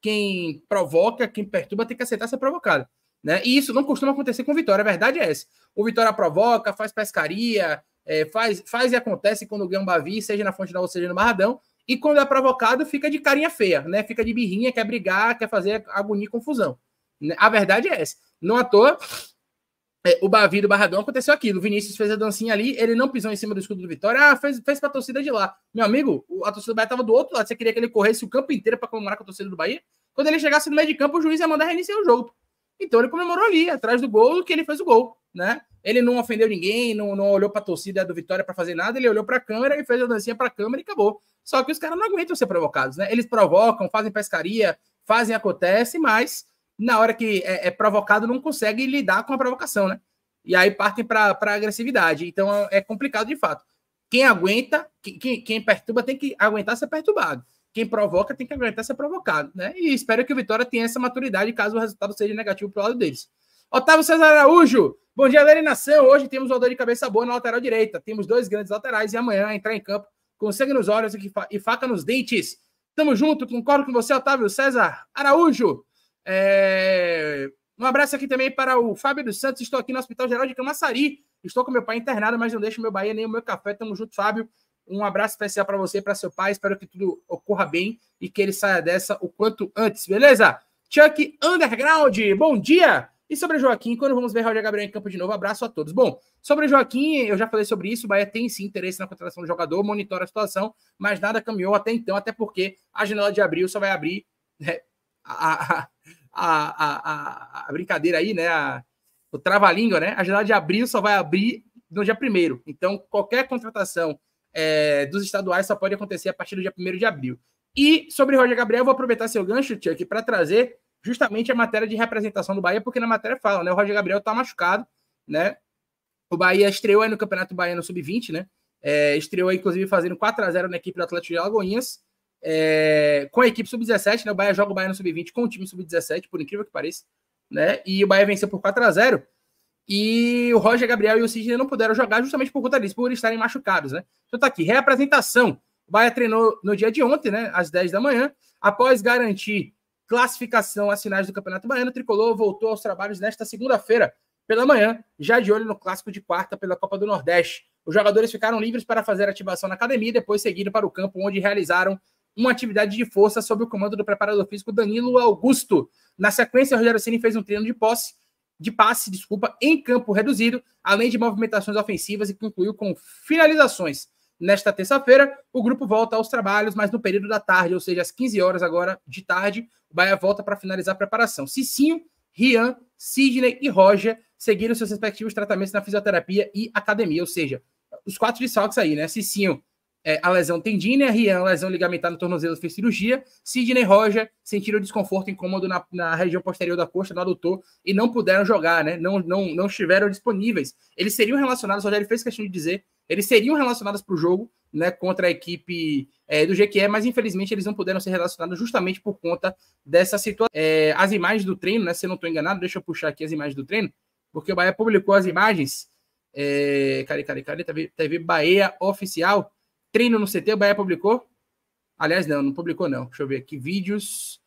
Speaker 1: quem provoca, quem perturba, tem que aceitar ser provocado. Né? E isso não costuma acontecer com Vitória, a verdade é essa. O Vitória provoca, faz pescaria, é, faz, faz e acontece quando ganha um Bavi, seja na Fonte Nova ou seja no Barradão. E quando é provocado, fica de carinha feia, né? Fica de birrinha, quer brigar, quer fazer agonia e confusão. A verdade é essa. Não à toa, é, o Bavi do Barradão aconteceu aquilo. O Vinícius fez a dancinha ali, ele não pisou em cima do escudo do Vitória. Ah, fez, fez pra torcida de lá. Meu amigo, a torcida do Bahia tava do outro lado. Você queria que ele corresse o campo inteiro para comemorar com a torcida do Bahia? Quando ele chegasse no meio de campo, o juiz ia mandar reiniciar o jogo. Então ele comemorou ali, atrás do gol, que ele fez o gol, né? Ele não ofendeu ninguém, não, não olhou pra torcida do Vitória para fazer nada, ele olhou pra câmera e fez a dancinha pra câmera e acabou. Só que os caras não aguentam ser provocados, né? Eles provocam, fazem pescaria, fazem acontece, mas na hora que é, é provocado, não consegue lidar com a provocação, né? E aí partem para agressividade. Então é, é complicado de fato. Quem aguenta, quem, quem perturba tem que aguentar ser perturbado. Quem provoca tem que aguentar ser provocado, né? E espero que o Vitória tenha essa maturidade caso o resultado seja negativo para o lado deles. Otávio César Araújo, bom dia, Lari Nação. Hoje temos uma dor de cabeça boa na lateral direita. Temos dois grandes laterais e amanhã entrar em campo com sangue nos olhos e faca nos dentes. Tamo junto, concordo com você, Otávio César Araújo. É... Um abraço aqui também para o Fábio dos Santos. Estou aqui no Hospital Geral de Camaçari. Estou com meu pai internado, mas não deixo meu Bahia nem o meu café. Tamo junto, Fábio. Um abraço especial para você, para seu pai. Espero que tudo ocorra bem e que ele saia dessa o quanto antes, beleza? Chuck Underground, bom dia! E sobre Joaquim, quando vamos ver Roger Gabriel em campo de novo, abraço a todos. Bom, sobre Joaquim, eu já falei sobre isso, o Bahia tem sim interesse na contratação do jogador, monitora a situação, mas nada caminhou até então, até porque a janela de abril só vai abrir né, a, a, a, a, a, brincadeira aí, né? A, o trava-língua, né? A janela de abril só vai abrir no dia primeiro. Então, qualquer contratação é, dos estaduais só pode acontecer a partir do dia primeiro de abril. E sobre Roger Gabriel, vou aproveitar seu gancho, Chuck, para trazer justamente a matéria de representação do Bahia, porque na matéria fala, né? O Roger Gabriel tá machucado, né? O Bahia estreou aí no Campeonato Baiano Sub-20, né? É, estreou aí, inclusive, fazendo 4 a 0 na equipe do Atlético de Alagoinhas é, com a equipe sub-17, né? O Bahia joga o Bahia no sub-20 com o time sub-17, por incrível que pareça, né? E o Bahia venceu por 4 a 0 E o Roger Gabriel e o Sidney não puderam jogar justamente por conta disso, por estarem machucados, né? Então tá aqui, reapresentação. O Bahia treinou no dia de ontem, né? Às 10 da manhã, após garantir classificação às finais do Campeonato Baiano, o Tricolor voltou aos trabalhos nesta segunda-feira pela manhã, já de olho no clássico de quarta pela Copa do Nordeste. Os jogadores ficaram livres para fazer ativação na academia e depois seguiram para o campo onde realizaram uma atividade de força sob o comando do preparador físico Danilo Augusto. Na sequência, Rogério Ceni fez um treino de posse, de passe, desculpa, em campo reduzido, além de movimentações ofensivas e concluiu com finalizações. Nesta terça-feira, o grupo volta aos trabalhos, mas no período da tarde, ou seja, às 15 horas agora de tarde, o Bahia volta para finalizar a preparação. Cicinho, Rian, Sidney e Roger seguiram seus respectivos tratamentos na fisioterapia e academia, ou seja, os quatro de aí, né? Cicinho, é, a lesão tendínea, né? Rian, lesão ligamentar no tornozelo, fez cirurgia. Sidney Roger sentiram desconforto incômodo na, na região posterior da coxa, no adutor, e não puderam jogar, né? Não, não, não estiveram disponíveis. Eles seriam relacionados, o Rogério fez questão de dizer, eles seriam relacionados para o jogo, né? Contra a equipe é, do GQE, mas infelizmente eles não puderam ser relacionados justamente por conta dessa situação. É, as imagens do treino, né? Se eu não estou enganado, deixa eu puxar aqui as imagens do treino, porque o Bahia publicou as imagens. É, cadê, cadê, cadê? TV Bahia Oficial Treino no CT, o Bahia publicou? Aliás, não, não publicou não. Deixa eu ver aqui, vídeos.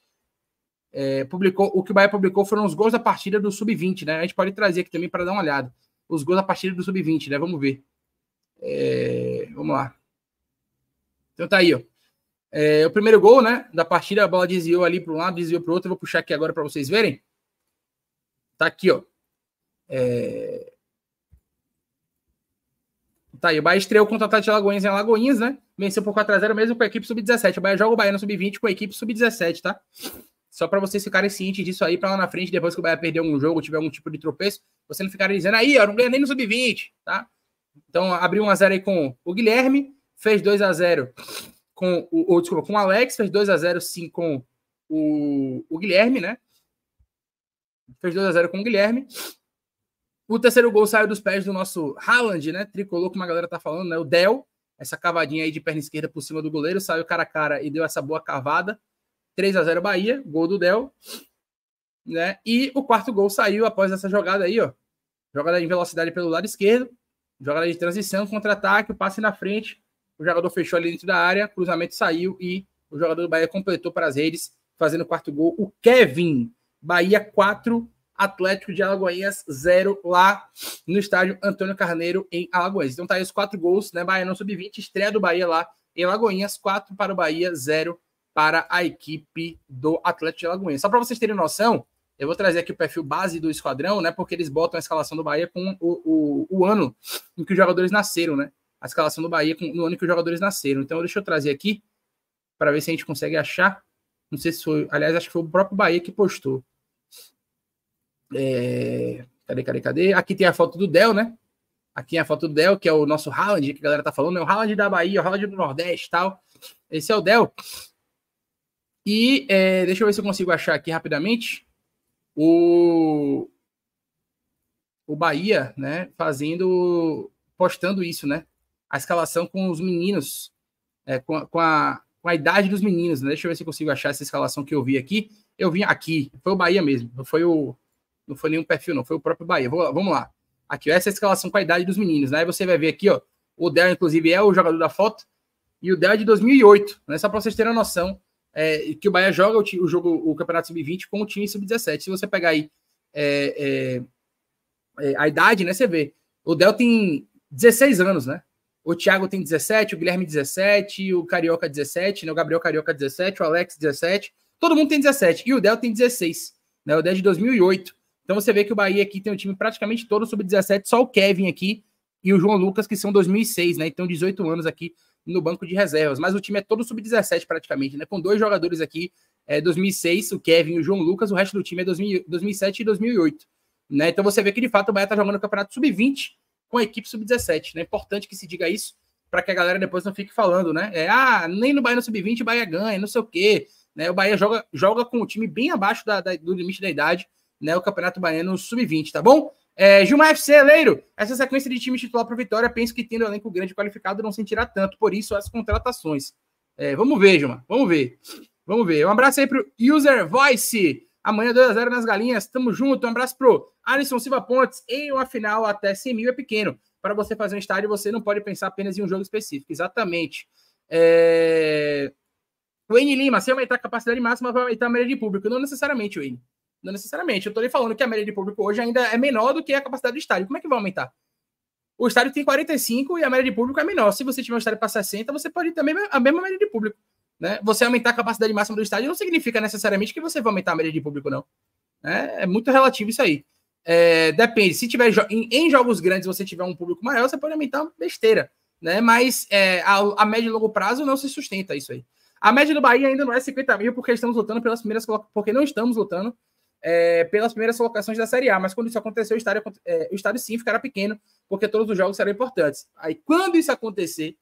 Speaker 1: É, publicou O que o Bahia publicou foram os gols da partida do Sub-20, né? A gente pode trazer aqui também para dar uma olhada. Os gols da partida do Sub-20, né? Vamos ver. É, vamos lá. Então tá aí, ó. É, o primeiro gol, né, da partida, a bola desviou ali para um lado, desviou para o outro. Eu vou puxar aqui agora para vocês verem. Tá aqui, ó. É... Tá aí, o Bahia estreou contra o Atlético de Alagoinhas em Alagoinhas, né? Venceu por 4x0 mesmo com a equipe sub-17. O Bahia joga o Bahia no sub-20 com a equipe sub-17, tá? Só pra vocês ficarem cientes disso aí, pra lá na frente, depois que o Bahia perder algum jogo, tiver algum tipo de tropeço, vocês não ficarem dizendo aí, ó, não ganha nem no sub-20, tá? Então, abriu 1x0 aí com o Guilherme, fez 2x0 com o, ou, desculpa, com o Alex, fez 2x0 sim com o, o Guilherme, né? Fez 2x0 com o Guilherme. O terceiro gol saiu dos pés do nosso Haaland, né? Tricolor, como a galera tá falando, né? O Del, essa cavadinha aí de perna esquerda por cima do goleiro, saiu cara a cara e deu essa boa cavada. 3 a 0 Bahia, gol do Del. Né? E o quarto gol saiu após essa jogada aí, ó. Jogada em velocidade pelo lado esquerdo, jogada de transição, contra-ataque, o passe na frente. O jogador fechou ali dentro da área, cruzamento saiu e o jogador do Bahia completou para as redes, fazendo o quarto gol. O Kevin, Bahia 4, Atlético de Alagoinhas 0 lá no estádio Antônio Carneiro em Alagoas. Então tá aí os quatro gols, né? Bahia não sub-20, estreia do Bahia lá em Alagoinhas, 4 para o Bahia, 0 para a equipe do Atlético de Alagoinhas. Só para vocês terem noção, eu vou trazer aqui o perfil base do esquadrão, né? Porque eles botam a escalação do Bahia com o, o, o ano em que os jogadores nasceram, né? A escalação do Bahia com, no ano em que os jogadores nasceram. Então deixa eu trazer aqui para ver se a gente consegue achar. Não sei se foi, aliás, acho que foi o próprio Bahia que postou. É, cadê, cadê, cadê? Aqui tem a foto do Del, né? Aqui é a foto do Del, que é o nosso Haaland, que a galera tá falando, é o Haaland da Bahia, o Haaland do Nordeste tal. Esse é o Del. E é, deixa eu ver se eu consigo achar aqui rapidamente o, o Bahia, né? Fazendo. postando isso, né? A escalação com os meninos, é, com, a, com, a, com a idade dos meninos, né? Deixa eu ver se eu consigo achar essa escalação que eu vi aqui. Eu vim aqui, foi o Bahia mesmo, foi o, não foi nenhum perfil, não, foi o próprio Bahia. Vamos lá. Aqui, essa é a escalação com a idade dos meninos, né? Aí você vai ver aqui, ó, o Del, inclusive, é o jogador da foto, e o Del é de 2008, né? Só para vocês terem a noção é, que o Bahia joga o, o jogo, o Campeonato Sub-20 com o time Sub-17. Se você pegar aí é, é, é, a idade, né, você vê. O Del tem 16 anos, né? O Thiago tem 17, o Guilherme 17, o Carioca 17, né? O Gabriel Carioca 17, o Alex 17. Todo mundo tem 17. E o Del tem 16, né? O Del é de 2008. Então você vê que o Bahia aqui tem um time praticamente todo sub-17, só o Kevin aqui e o João Lucas, que são 2006, né? Então 18 anos aqui no banco de reservas. Mas o time é todo sub-17 praticamente, né? Com dois jogadores aqui, é 2006, o Kevin e o João Lucas, o resto do time é 2007 e 2008, né? Então você vê que de fato o Bahia tá jogando o campeonato sub-20 com a equipe sub-17, né? Importante que se diga isso para que a galera depois não fique falando, né? É, ah, nem no Bahia no sub-20 o Bahia ganha, não sei o quê. Né? O Bahia joga, joga com o time bem abaixo da, da, do limite da idade né, o Campeonato Baiano Sub-20, tá bom? É, Gilmar FC, Leiro, essa sequência de times titular para vitória, penso que tendo um elenco grande qualificado não sentirá tanto, por isso as contratações. É, vamos ver, Gilmar, vamos ver. Vamos ver. Um abraço aí pro User Voice. Amanhã 2x0 nas galinhas, tamo junto. Um abraço pro Alisson Silva Pontes. Em uma final até 100 mil é pequeno. Para você fazer um estádio, você não pode pensar apenas em um jogo específico. Exatamente. É... Wayne Lima, se aumentar a capacidade máxima, vai aumentar a média de público. Não necessariamente, Wayne. Não necessariamente. Eu estou lhe falando que a média de público hoje ainda é menor do que a capacidade do estádio. Como é que vai aumentar? O estádio tem 45 e a média de público é menor. Se você tiver um estádio para 60, você pode também a mesma média de público. Né? Você aumentar a capacidade máxima do estádio não significa necessariamente que você vai aumentar a média de público, não. É, é muito relativo isso aí. É, depende. Se tiver jo em, em, jogos grandes você tiver um público maior, você pode aumentar besteira. Né? Mas é, a, a, média e longo prazo não se sustenta isso aí. A média do Bahia ainda não é 50 mil, porque estamos lutando pelas primeiras porque não estamos lutando é, pelas primeiras colocações da Série A, mas quando isso aconteceu, o estádio, é, o estádio sim ficará pequeno, porque todos os jogos serão importantes. Aí, quando isso acontecer,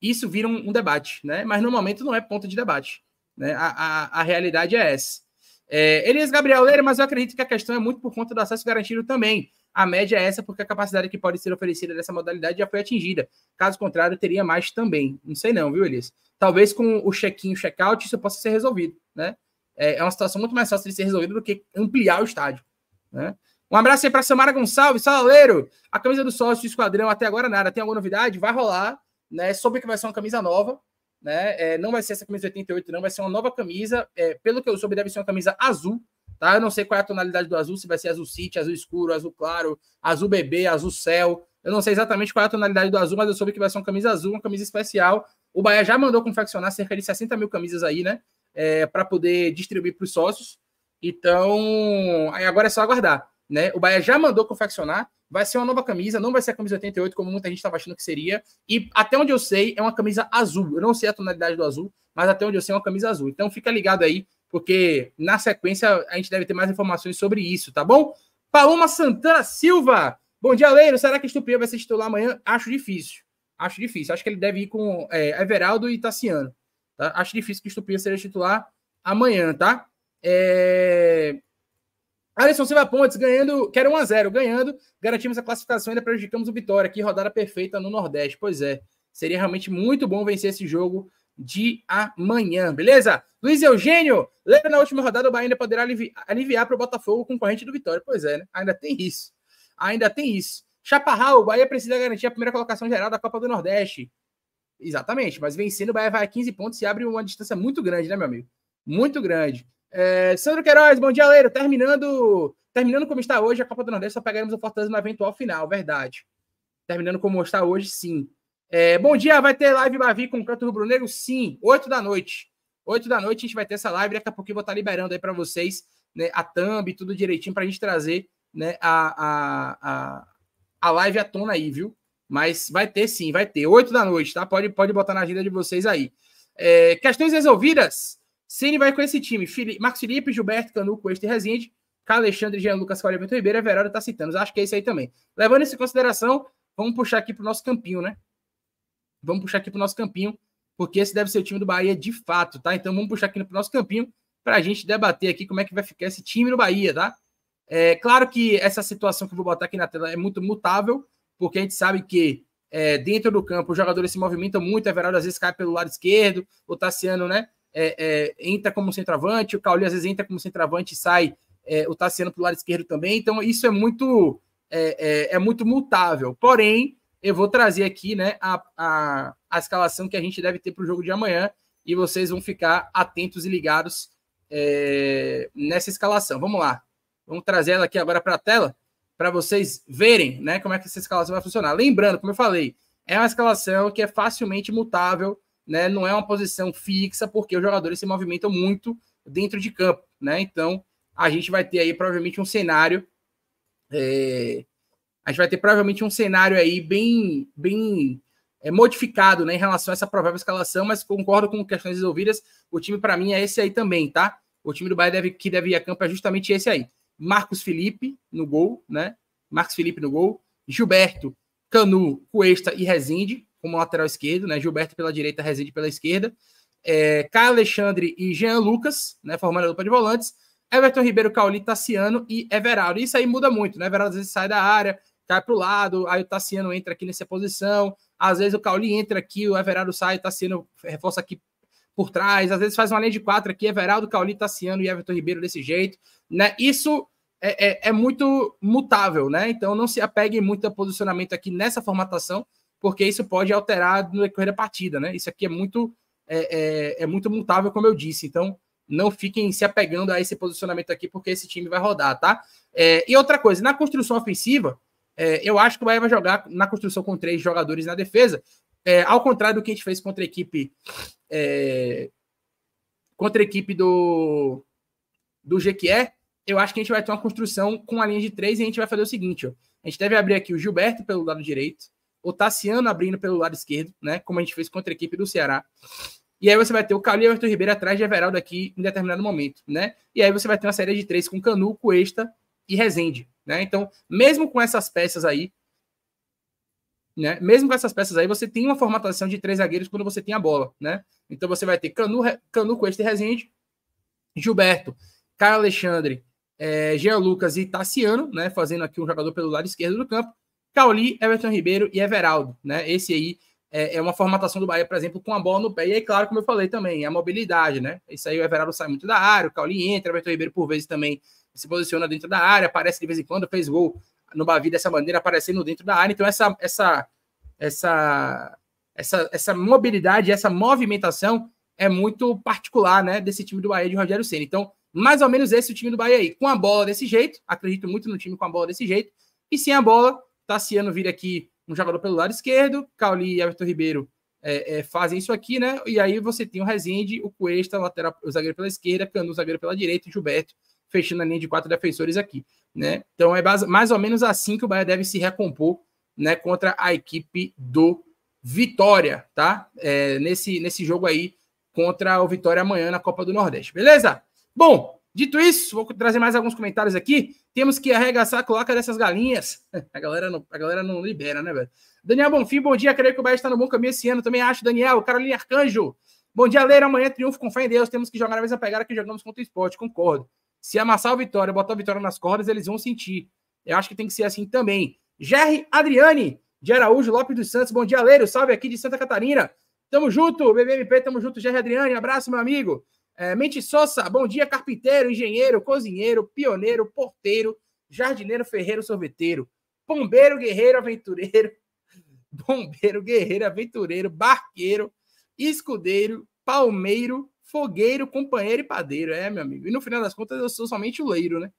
Speaker 1: isso vira um, um debate, né? Mas no momento não é ponto de debate. Né? A, a, a realidade é essa. É, Elias Gabriel Leira, mas eu acredito que a questão é muito por conta do acesso garantido também. A média é essa, porque a capacidade que pode ser oferecida dessa modalidade já foi atingida. Caso contrário, teria mais também. Não sei não, viu, Elias? Talvez com o check-in check-out isso possa ser resolvido, né? É, é uma situação muito mais fácil de ser resolvida do que ampliar o estádio. Né? Um abraço aí para Samara Gonçalves, Salaleiro! A camisa do sócio do Esquadrão até agora nada. Tem alguma novidade? Vai rolar, né? Sobre que vai ser uma camisa nova, né? É, não vai ser essa camisa 88, não. Vai ser uma nova camisa. É, pelo que eu soube, deve ser uma camisa azul, tá? Eu não sei qual é a tonalidade do azul, se vai ser azul city, azul escuro, azul claro, azul bebê, azul céu. Eu não sei exatamente qual é a tonalidade do azul, mas eu soube que vai ser uma camisa azul, uma camisa especial. O Bahia já mandou confeccionar cerca de 60 mil camisas aí, né? é, para poder distribuir para os sócios. Então, agora é só aguardar. Né? O Bahia já mandou confeccionar, vai ser uma nova camisa, não vai ser a camisa 88, como muita gente estava achando que seria. E até onde eu sei, é uma camisa azul. Eu não sei a tonalidade do azul, mas até onde eu sei é uma camisa azul. Então fica ligado aí, porque na sequência a gente deve ter mais informações sobre isso, tá bom? Paloma Santana Silva. Bom dia, Leiro. Será que Estupião vai ser titular amanhã? Acho difícil. Acho difícil. Acho que ele deve ir com é, Everaldo e Tassiano. Tá? Acho difícil que o Estupinha seja titular amanhã, tá? É... Alisson Silva Pontes ganhando, era 1x0, ganhando, garantimos a classificação e ainda prejudicamos o Vitória. Que rodada perfeita no Nordeste. Pois é, seria realmente muito bom vencer esse jogo de amanhã, beleza? Luiz Eugênio, lembra na última rodada o Bahia ainda poderá alivi aliviar para o Botafogo, concorrente do Vitória. Pois é, né? Ainda tem isso. Ainda tem isso. Chaparral, o Bahia precisa garantir a primeira colocação geral da Copa do Nordeste. Exatamente, mas vencendo o Bahia vai a 15 pontos e abre uma distância muito grande, né, meu amigo? Muito grande. É, Sandro Queiroz, bom dia, Leiro. Terminando, terminando como está hoje a Copa do Nordeste, só pegaremos o Fortaleza na eventual final, verdade. Terminando como está hoje, sim. É, bom dia, vai ter live Bavi com o Canto Rubro Negro? Sim, 8 da noite. 8 da noite a gente vai ter essa live, daqui a pouquinho vou estar liberando aí para vocês né, a thumb, tudo direitinho para a gente trazer né, a, a, a, a live à tona aí, viu? Mas vai ter sim, vai ter. oito da noite, tá? Pode, pode botar na agenda de vocês aí. É, questões resolvidas. Cine vai com esse time. Fili Marcos Felipe, Gilberto, Canuco, e Rezende, Alexandre, Jean Lucas, Fábio Ribeiro, Everaldo tá citando. Acho que é isso aí também. Levando isso em consideração, vamos puxar aqui pro nosso campinho, né? Vamos puxar aqui pro nosso campinho, porque esse deve ser o time do Bahia de fato, tá? Então vamos puxar aqui pro nosso campinho para a gente debater aqui como é que vai ficar esse time no Bahia, tá? É claro que essa situação que eu vou botar aqui na tela é muito mutável, porque a gente sabe que é, dentro do campo os jogadores se movimentam muito, Everaldo é às vezes cai pelo lado esquerdo, o Tassiano, né, é, é, entra como centroavante, o Cauli às vezes entra como centroavante e sai é, o Tassiano pelo lado esquerdo também, então isso é muito é, é muito multável, porém eu vou trazer aqui, né, a, a, a escalação que a gente deve ter para o jogo de amanhã, e vocês vão ficar atentos e ligados é, nessa escalação. Vamos lá. Vamos trazer ela aqui agora para a tela para vocês verem né, como é que essa escalação vai funcionar. Lembrando, como eu falei, é uma escalação que é facilmente mutável, né, não é uma posição fixa, porque os jogadores se movimentam muito dentro de campo. Né? Então, a gente vai ter aí provavelmente um cenário. É, a gente vai ter provavelmente um cenário aí bem, bem é, modificado né, em relação a essa provável escalação, mas concordo com questões resolvidas. O time, para mim, é esse aí também, tá? O time do Bahia deve, que deve ir a campo é justamente esse aí. Marcos Felipe no gol, né? Marcos Felipe no gol, Gilberto, Canu, Cuesta e Rezende como lateral esquerdo, né? Gilberto pela direita, Rezende pela esquerda. É, Caio Alexandre e Jean Lucas, né? Formando a dupla de volantes. Everton Ribeiro, Cauli, Tassiano e Everaldo. Isso aí muda muito, né? Everaldo às vezes sai da área, cai para o lado, aí o Tassiano entra aqui nessa posição. Às vezes o Cauli entra aqui, o Everaldo sai, o Tassiano reforça aqui por trás. Às vezes faz uma linha de quatro aqui, Everaldo, Cauli, Tassiano e Everton Ribeiro desse jeito, né? Isso é, é, é, muito mutável, né? Então não se apeguem muito a posicionamento aqui nessa formatação, porque isso pode alterar no decorrer da partida, né? Isso aqui é muito é, é, é, muito mutável, como eu disse. Então não fiquem se apegando a esse posicionamento aqui, porque esse time vai rodar, tá? É, e outra coisa, na construção ofensiva, é, eu acho que o Bahia vai jogar na construção com três jogadores na defesa, ao contrário do que a gente fez contra a equipe contra a equipe do do Jequié, eu acho que a gente vai ter uma construção com a linha de três e a gente vai fazer o seguinte, ó. A gente deve abrir aqui o Gilberto pelo lado direito, o Tassiano abrindo pelo lado esquerdo, né? Como a gente fez contra a equipe do Ceará. E aí você vai ter o Calil e o Arthur Ribeiro atrás de Everaldo aqui em determinado momento, né? E aí você vai ter uma série de três com Canu, Cuesta e Rezende, né? Então, mesmo com essas peças aí, né? Mesmo com essas peças aí, você tem uma formatação de três zagueiros quando você tem a bola, né? Então você vai ter Canu, Canu Cuesta e Rezende, Gilberto, Caio Alexandre é, Jean Lucas e Tassiano, né, fazendo aqui um jogador pelo lado esquerdo do campo, Cauli, Everton Ribeiro e Everaldo, né, esse aí é, é, uma formatação do Bahia, por exemplo, com a bola no pé, e aí, claro, como eu falei também, é a mobilidade, né, isso aí o Everaldo sai muito da área, o Cauli entra, Everton Ribeiro por vezes também se posiciona dentro da área, aparece de vez em quando, fez gol no Bavi dessa maneira, aparecendo dentro da área, então essa, essa, essa, essa, essa mobilidade, essa movimentação é muito particular, né, desse time do Bahia de Rogério Senna, então mais ou menos esse o time do Bahia aí. Com a bola desse jeito, acredito muito no time com a bola desse jeito. E sem a bola, Tassiano vira aqui um jogador pelo lado esquerdo, Cauli e Everton Ribeiro é, é, fazem isso aqui, né? E aí você tem o Rezende, o Cuesta, lateral, o zagueiro pela esquerda, Cano, o zagueiro pela direita, e Gilberto fechando a linha de quatro defensores aqui, né? Então é mais ou menos assim que o Bahia deve se recompor, né? Contra a equipe do Vitória, tá? É, nesse, nesse jogo aí contra o Vitória amanhã na Copa do Nordeste, beleza? Bom, dito isso, vou trazer mais alguns comentários aqui. Temos que arregaçar a cloaca dessas galinhas. A galera não, a galera não libera, né, velho? Daniel Bonfim, bom dia. Creio que o Bahia está no bom caminho esse ano. Também acho, Daniel. Carolina Arcanjo. Bom dia, Leira. Amanhã triunfo com fé em Deus. Temos que jogar na mesma pegada que jogamos contra o esporte. Concordo. Se amassar o Vitória, botar o Vitória nas cordas, eles vão sentir. Eu acho que tem que ser assim também. Jerry Adriane, de Araújo Lopes dos Santos. Bom dia, Leiro. Salve aqui de Santa Catarina. Tamo junto, BBMP. Tamo junto, Jerry Adriane. Abraço, meu amigo. É, Mente Sossa, bom dia, carpinteiro, engenheiro, cozinheiro, pioneiro, porteiro, jardineiro, ferreiro, sorveteiro, bombeiro, guerreiro, aventureiro, bombeiro, guerreiro, aventureiro, barqueiro, escudeiro, palmeiro, fogueiro, companheiro e padeiro. É, meu amigo. E no final das contas, eu sou somente o leiro, né?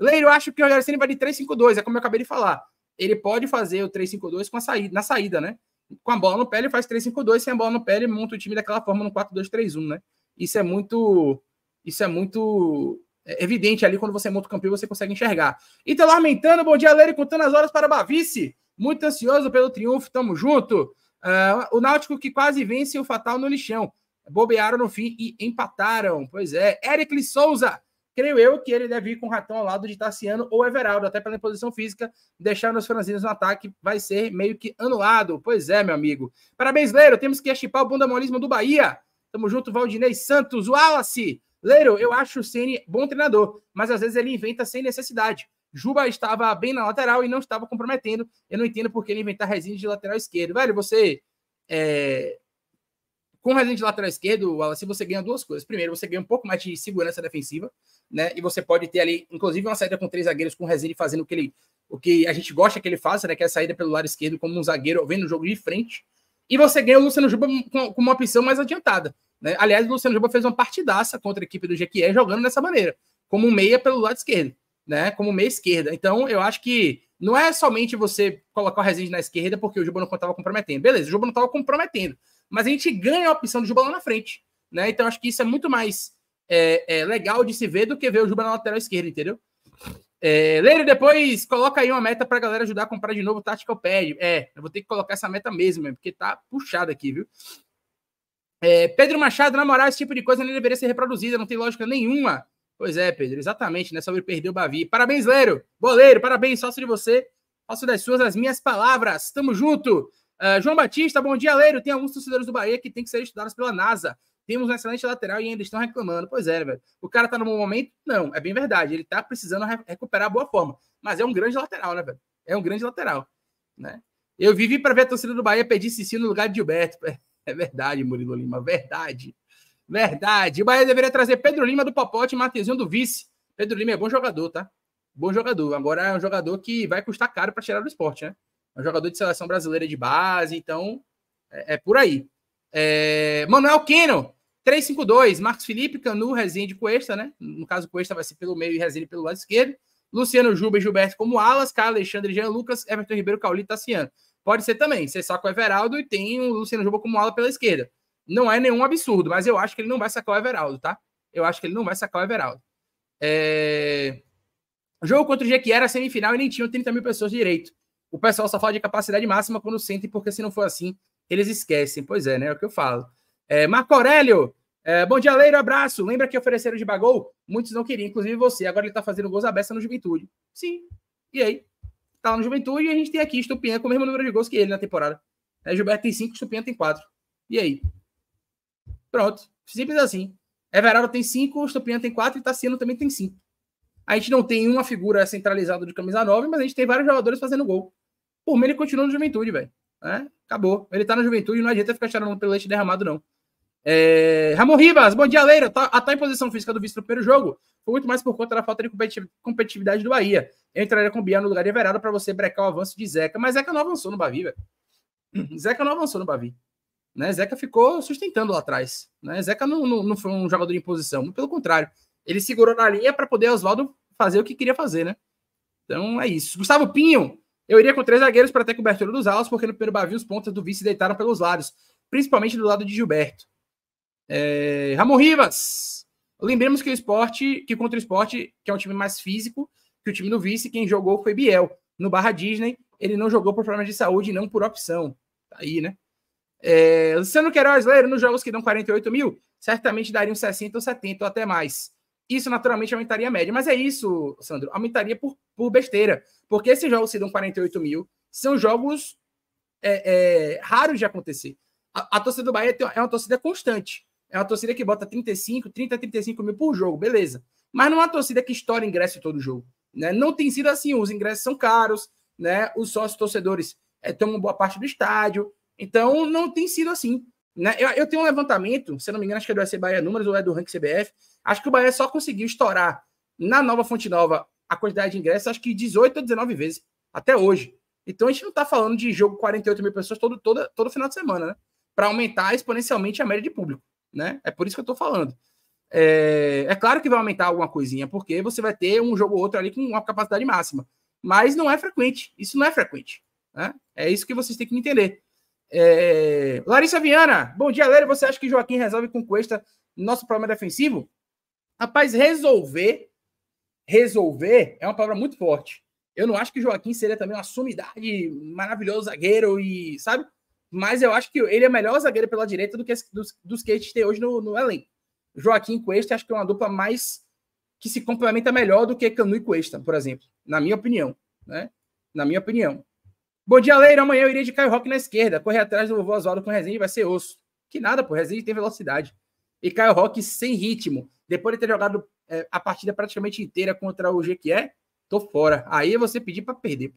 Speaker 1: Leiro, acho que o Rogério vai de 3-5-2, é como eu acabei de falar. Ele pode fazer o 3-5-2 com a saída, na saída, né? Com a bola no pé, ele faz 3-5-2, sem a bola no pé, ele monta o time daquela forma no 4-2-3-1, né? Isso é muito. Isso é muito é, evidente ali quando você é monta o campeão, você consegue enxergar. então tá lamentando bom dia, Lery, contando as horas para Bavice. Muito ansioso pelo triunfo, tamo junto. Uh, o Náutico que quase vence o Fatal no lixão. Bobearam no fim e empataram. Pois é. Eric Souza, creio eu que ele deve ir com o ratão ao lado de Tassiano ou Everaldo, até pela imposição física, deixar os franzinos no ataque vai ser meio que anulado. Pois é, meu amigo. Parabéns, Leiro. Temos que achipar o bundamolismo do Bahia. Tamo junto, Valdinei Santos, Wallace. Leiro, eu acho o Ceni bom treinador, mas às vezes ele inventa sem necessidade. Juba estava bem na lateral e não estava comprometendo. Eu não entendo por que ele inventar Resende de lateral esquerdo. Velho, você. É... Com Resende de lateral esquerdo, Wallace, você ganha duas coisas. Primeiro, você ganha um pouco mais de segurança defensiva, né? E você pode ter ali, inclusive, uma saída com três zagueiros, com o fazendo o que, ele, o que a gente gosta que ele faça, né? Que é a saída pelo lado esquerdo como um zagueiro, vendo o jogo de frente. E você ganha o Luciano Juba com uma opção mais adiantada. Né? Aliás, o Luciano Juba fez uma partidaça contra a equipe do Jequié jogando dessa maneira, como meia pelo lado esquerdo, né? Como meia esquerda. Então, eu acho que não é somente você colocar o Rezende na esquerda porque o Juba não estava comprometendo. Beleza, o Juba não estava comprometendo. Mas a gente ganha a opção do Juba lá na frente. Né? Então, acho que isso é muito mais é, é, legal de se ver do que ver o Juba na lateral esquerda, entendeu? É, depois coloca aí uma meta pra galera ajudar a comprar de novo o Tactical Pad. É, eu vou ter que colocar essa meta mesmo, porque tá puxado aqui, viu? É, Pedro Machado, na moral, esse tipo de coisa nem deveria ser reproduzida, não tem lógica nenhuma. Pois é, Pedro, exatamente, né? Sobre perder o Bavi. Parabéns, Lero. Boleiro, parabéns, sócio de você. Faço das suas as minhas palavras. Tamo junto. Uh, João Batista, bom dia, Leiro. Tem alguns torcedores do Bahia que tem que ser estudados pela NASA. Temos um excelente lateral e ainda estão reclamando. Pois é, né, velho. O cara tá no bom momento? Não, é bem verdade. Ele tá precisando re recuperar a boa forma. Mas é um grande lateral, né, velho? É um grande lateral, né? Eu vivi para ver a torcida do Bahia pedir Cicinho no lugar de Gilberto. Velho. É verdade, Murilo Lima, verdade. Verdade. O Bahia deveria trazer Pedro Lima do Popote e Matezinho do vice. Pedro Lima é bom jogador, tá? Bom jogador. Agora é um jogador que vai custar caro para tirar do esporte, né? É um jogador de seleção brasileira de base, então é, é por aí. É... Manuel Quino, 352. Marcos Felipe, Canu, Rezende e Cuesta, né? No caso, Cuesta vai ser pelo meio e Rezende pelo lado esquerdo. Luciano Juba e Gilberto como alas, Caio Alexandre, Jean Lucas, Everton Ribeiro, Cauli e Tassiano. Pode ser também. Você saca o Everaldo e tem o Luciano Juba como ala pela esquerda. Não é nenhum absurdo, mas eu acho que ele não vai sacar o Everaldo, tá? Eu acho que ele não vai sacar o Everaldo. É... O jogo contra o Jequié era semifinal e nem tinham 30 mil pessoas direito. O pessoal só fala de capacidade máxima quando sentem, porque se não for assim, eles esquecem. Pois é, né? É o que eu falo. É, Marco Aurélio, é, bom dia, Leiro, abraço. Lembra que ofereceram de bagulho? Muitos não queriam, inclusive você. Agora ele tá fazendo gols à beça no Juventude. Sim. E aí? tá lá no Juventude, e a gente tem aqui Estupinha com o mesmo número de gols que ele na temporada. É, Gilberto tem 5, Estupinha tem 4. E aí? Pronto. Simples assim. Everaldo tem 5, Estupinha tem 4 e Tassiano também tem 5. A gente não tem uma figura centralizada de camisa 9, mas a gente tem vários jogadores fazendo gol. Por mim, ele continua no Juventude, velho. É, Acabou. Ele tá na Juventude, e não adianta ficar chorando pelo leite derramado, não. É, Ramon Ribas, bom dia, Leira. Tá, tá, em posição física do vice no primeiro jogo foi muito mais por conta da falta de competitividade do Bahia. Eu entraria com o Bia no lugar de Everaldo para você brecar o avanço de Zeca. Mas Zeca não avançou no Bavi, velho. Zeca não avançou no Bavi. Né? Zeca ficou sustentando lá atrás. Né? Zeca não, não, não foi um jogador de posição. Pelo contrário, ele segurou na linha para poder Oswaldo fazer o que queria fazer, né? Então é isso. Gustavo Pinho, eu iria com três zagueiros para ter cobertura dos alas, porque no primeiro Bavi os pontos do vice deitaram pelos lados, principalmente do lado de Gilberto. É, Ramon Rivas, lembremos que o esporte, que contra o esporte, que é um time mais físico que o time do vice, quem jogou foi Biel. No Barra Disney, ele não jogou por problemas de saúde, não por opção. Tá aí, né? É, Luciano Queiroz, Leiro, nos jogos que dão 48 mil, certamente dariam 60 ou 70 ou até mais. Isso naturalmente aumentaria a média. Mas é isso, Sandro, aumentaria por, por besteira. Porque esses jogos que dão 48 mil são jogos é, é, raros de acontecer. A, a torcida do Bahia é uma torcida constante. É uma torcida que bota 35, 30, 35 mil por jogo, beleza. Mas não é uma torcida que estoura ingresso em todo jogo. Né? Não tem sido assim, os ingressos são caros, né? os sócios torcedores é, tomam boa parte do estádio. Então, não tem sido assim. Né? Eu, eu, tenho um levantamento, se não me engano, acho que é do SC Bahia Números ou é do Rank CBF. Acho que o Bahia só conseguiu estourar na nova Fonte Nova a quantidade de ingressos, acho que 18 ou 19 vezes, até hoje. Então a gente não está falando de jogo 48 mil pessoas todo, todo, todo final de semana, né? Para aumentar exponencialmente a média de público né? É por isso que eu estou falando. É, é, claro que vai aumentar alguma coisinha, porque você vai ter um jogo ou outro ali com uma capacidade máxima. Mas não é frequente. Isso não é frequente. Né? É isso que vocês têm que entender. É... Larissa Viana, bom dia, Lério. Você acha que Joaquim resolve com Cuesta nosso problema defensivo? Rapaz, resolver, resolver é uma palavra muito forte. Eu não acho que Joaquim seria também uma sumidade maravilhoso zagueiro e, sabe? Mas eu acho que ele é melhor zagueiro pela direita do que dos, dos que a gente tem hoje no, no elenco. Joaquim e Cuesta acho que é uma dupla mais que se complementa melhor do que Canu e Cuesta, por exemplo. Na minha opinião. Né? Na minha opinião. Bom dia, Leira. Amanhã eu iria de Caio Rock na esquerda. Correr atrás do vovô Oswaldo com o vai ser osso. Que nada, pô. Resende tem velocidade. E Caio Rock sem ritmo. Depois de ter jogado é, a partida praticamente inteira contra o GQE, tô fora. Aí é você pedir para perder.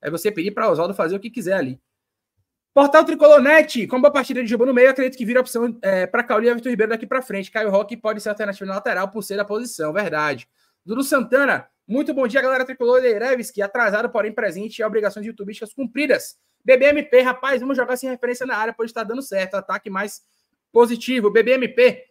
Speaker 1: É você pedir para Oswaldo fazer o que quiser ali. Portal Tricolonete, com uma partida de jogo no meio, acredito que vira opção é, para Cauli e Everton Ribeiro daqui para frente. Caio Roque pode ser alternativa na lateral por ser da posição, verdade. Dudu Santana, muito bom dia, galera Tricolor Leirevski, atrasado, porém presente e obrigações youtubísticas cumpridas. BBMP, rapaz, vamos jogar sem referência na área, pode estar tá dando certo. Ataque mais positivo. BBMP,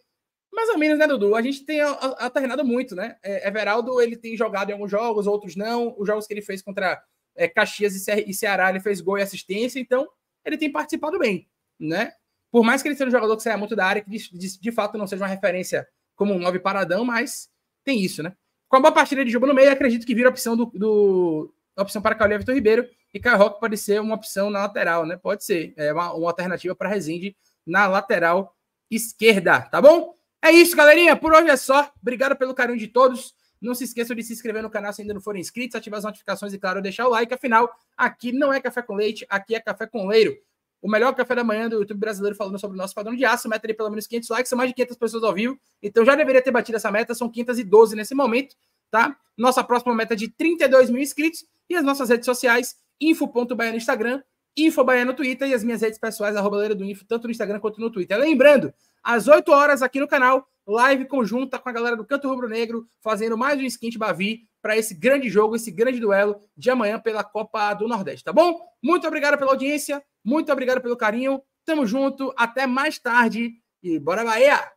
Speaker 1: mais ou menos, né, Dudu? A gente tem alternado muito, né? É, Everaldo, ele tem jogado em alguns jogos, outros não. Os jogos que ele fez contra é, Caxias e, Ce e Ceará, ele fez gol e assistência, então ele tem participado bem, né? Por mais que ele seja um jogador que saia muito da área, que de, de, de fato não seja uma referência como um nove paradão, mas tem isso, né? Com a boa partida de jogo no meio, acredito que vira opção do, do opção para Caio Everton Ribeiro e Caio Roque pode ser uma opção na lateral, né? Pode ser, é uma, uma alternativa para Rezende na lateral esquerda, tá bom? É isso, galerinha. Por hoje é só. Obrigado pelo carinho de todos. Não se esqueçam de se inscrever no canal se ainda não forem inscritos, ativar as notificações e, claro, deixar o like. Afinal, aqui não é café com leite, aqui é café com leiro. O melhor café da manhã do YouTube brasileiro falando sobre o nosso padrão de aço. Meta de pelo menos 500 likes, são mais de 500 pessoas ao vivo. Então já deveria ter batido essa meta, são 512 nesse momento, tá? Nossa próxima meta é de 32 mil inscritos. E as nossas redes sociais, info.baiano Instagram Infobaia no Twitter e as minhas redes pessoais, arroba Leira do Info, tanto no Instagram quanto no Twitter. Lembrando, às 8 horas aqui no canal, live conjunta com a galera do Canto Rubro Negro, fazendo mais um skint Bavi para esse grande jogo, esse grande duelo de amanhã pela Copa do Nordeste, tá bom? Muito obrigado pela audiência, muito obrigado pelo carinho, tamo junto, até mais tarde e bora Bahia!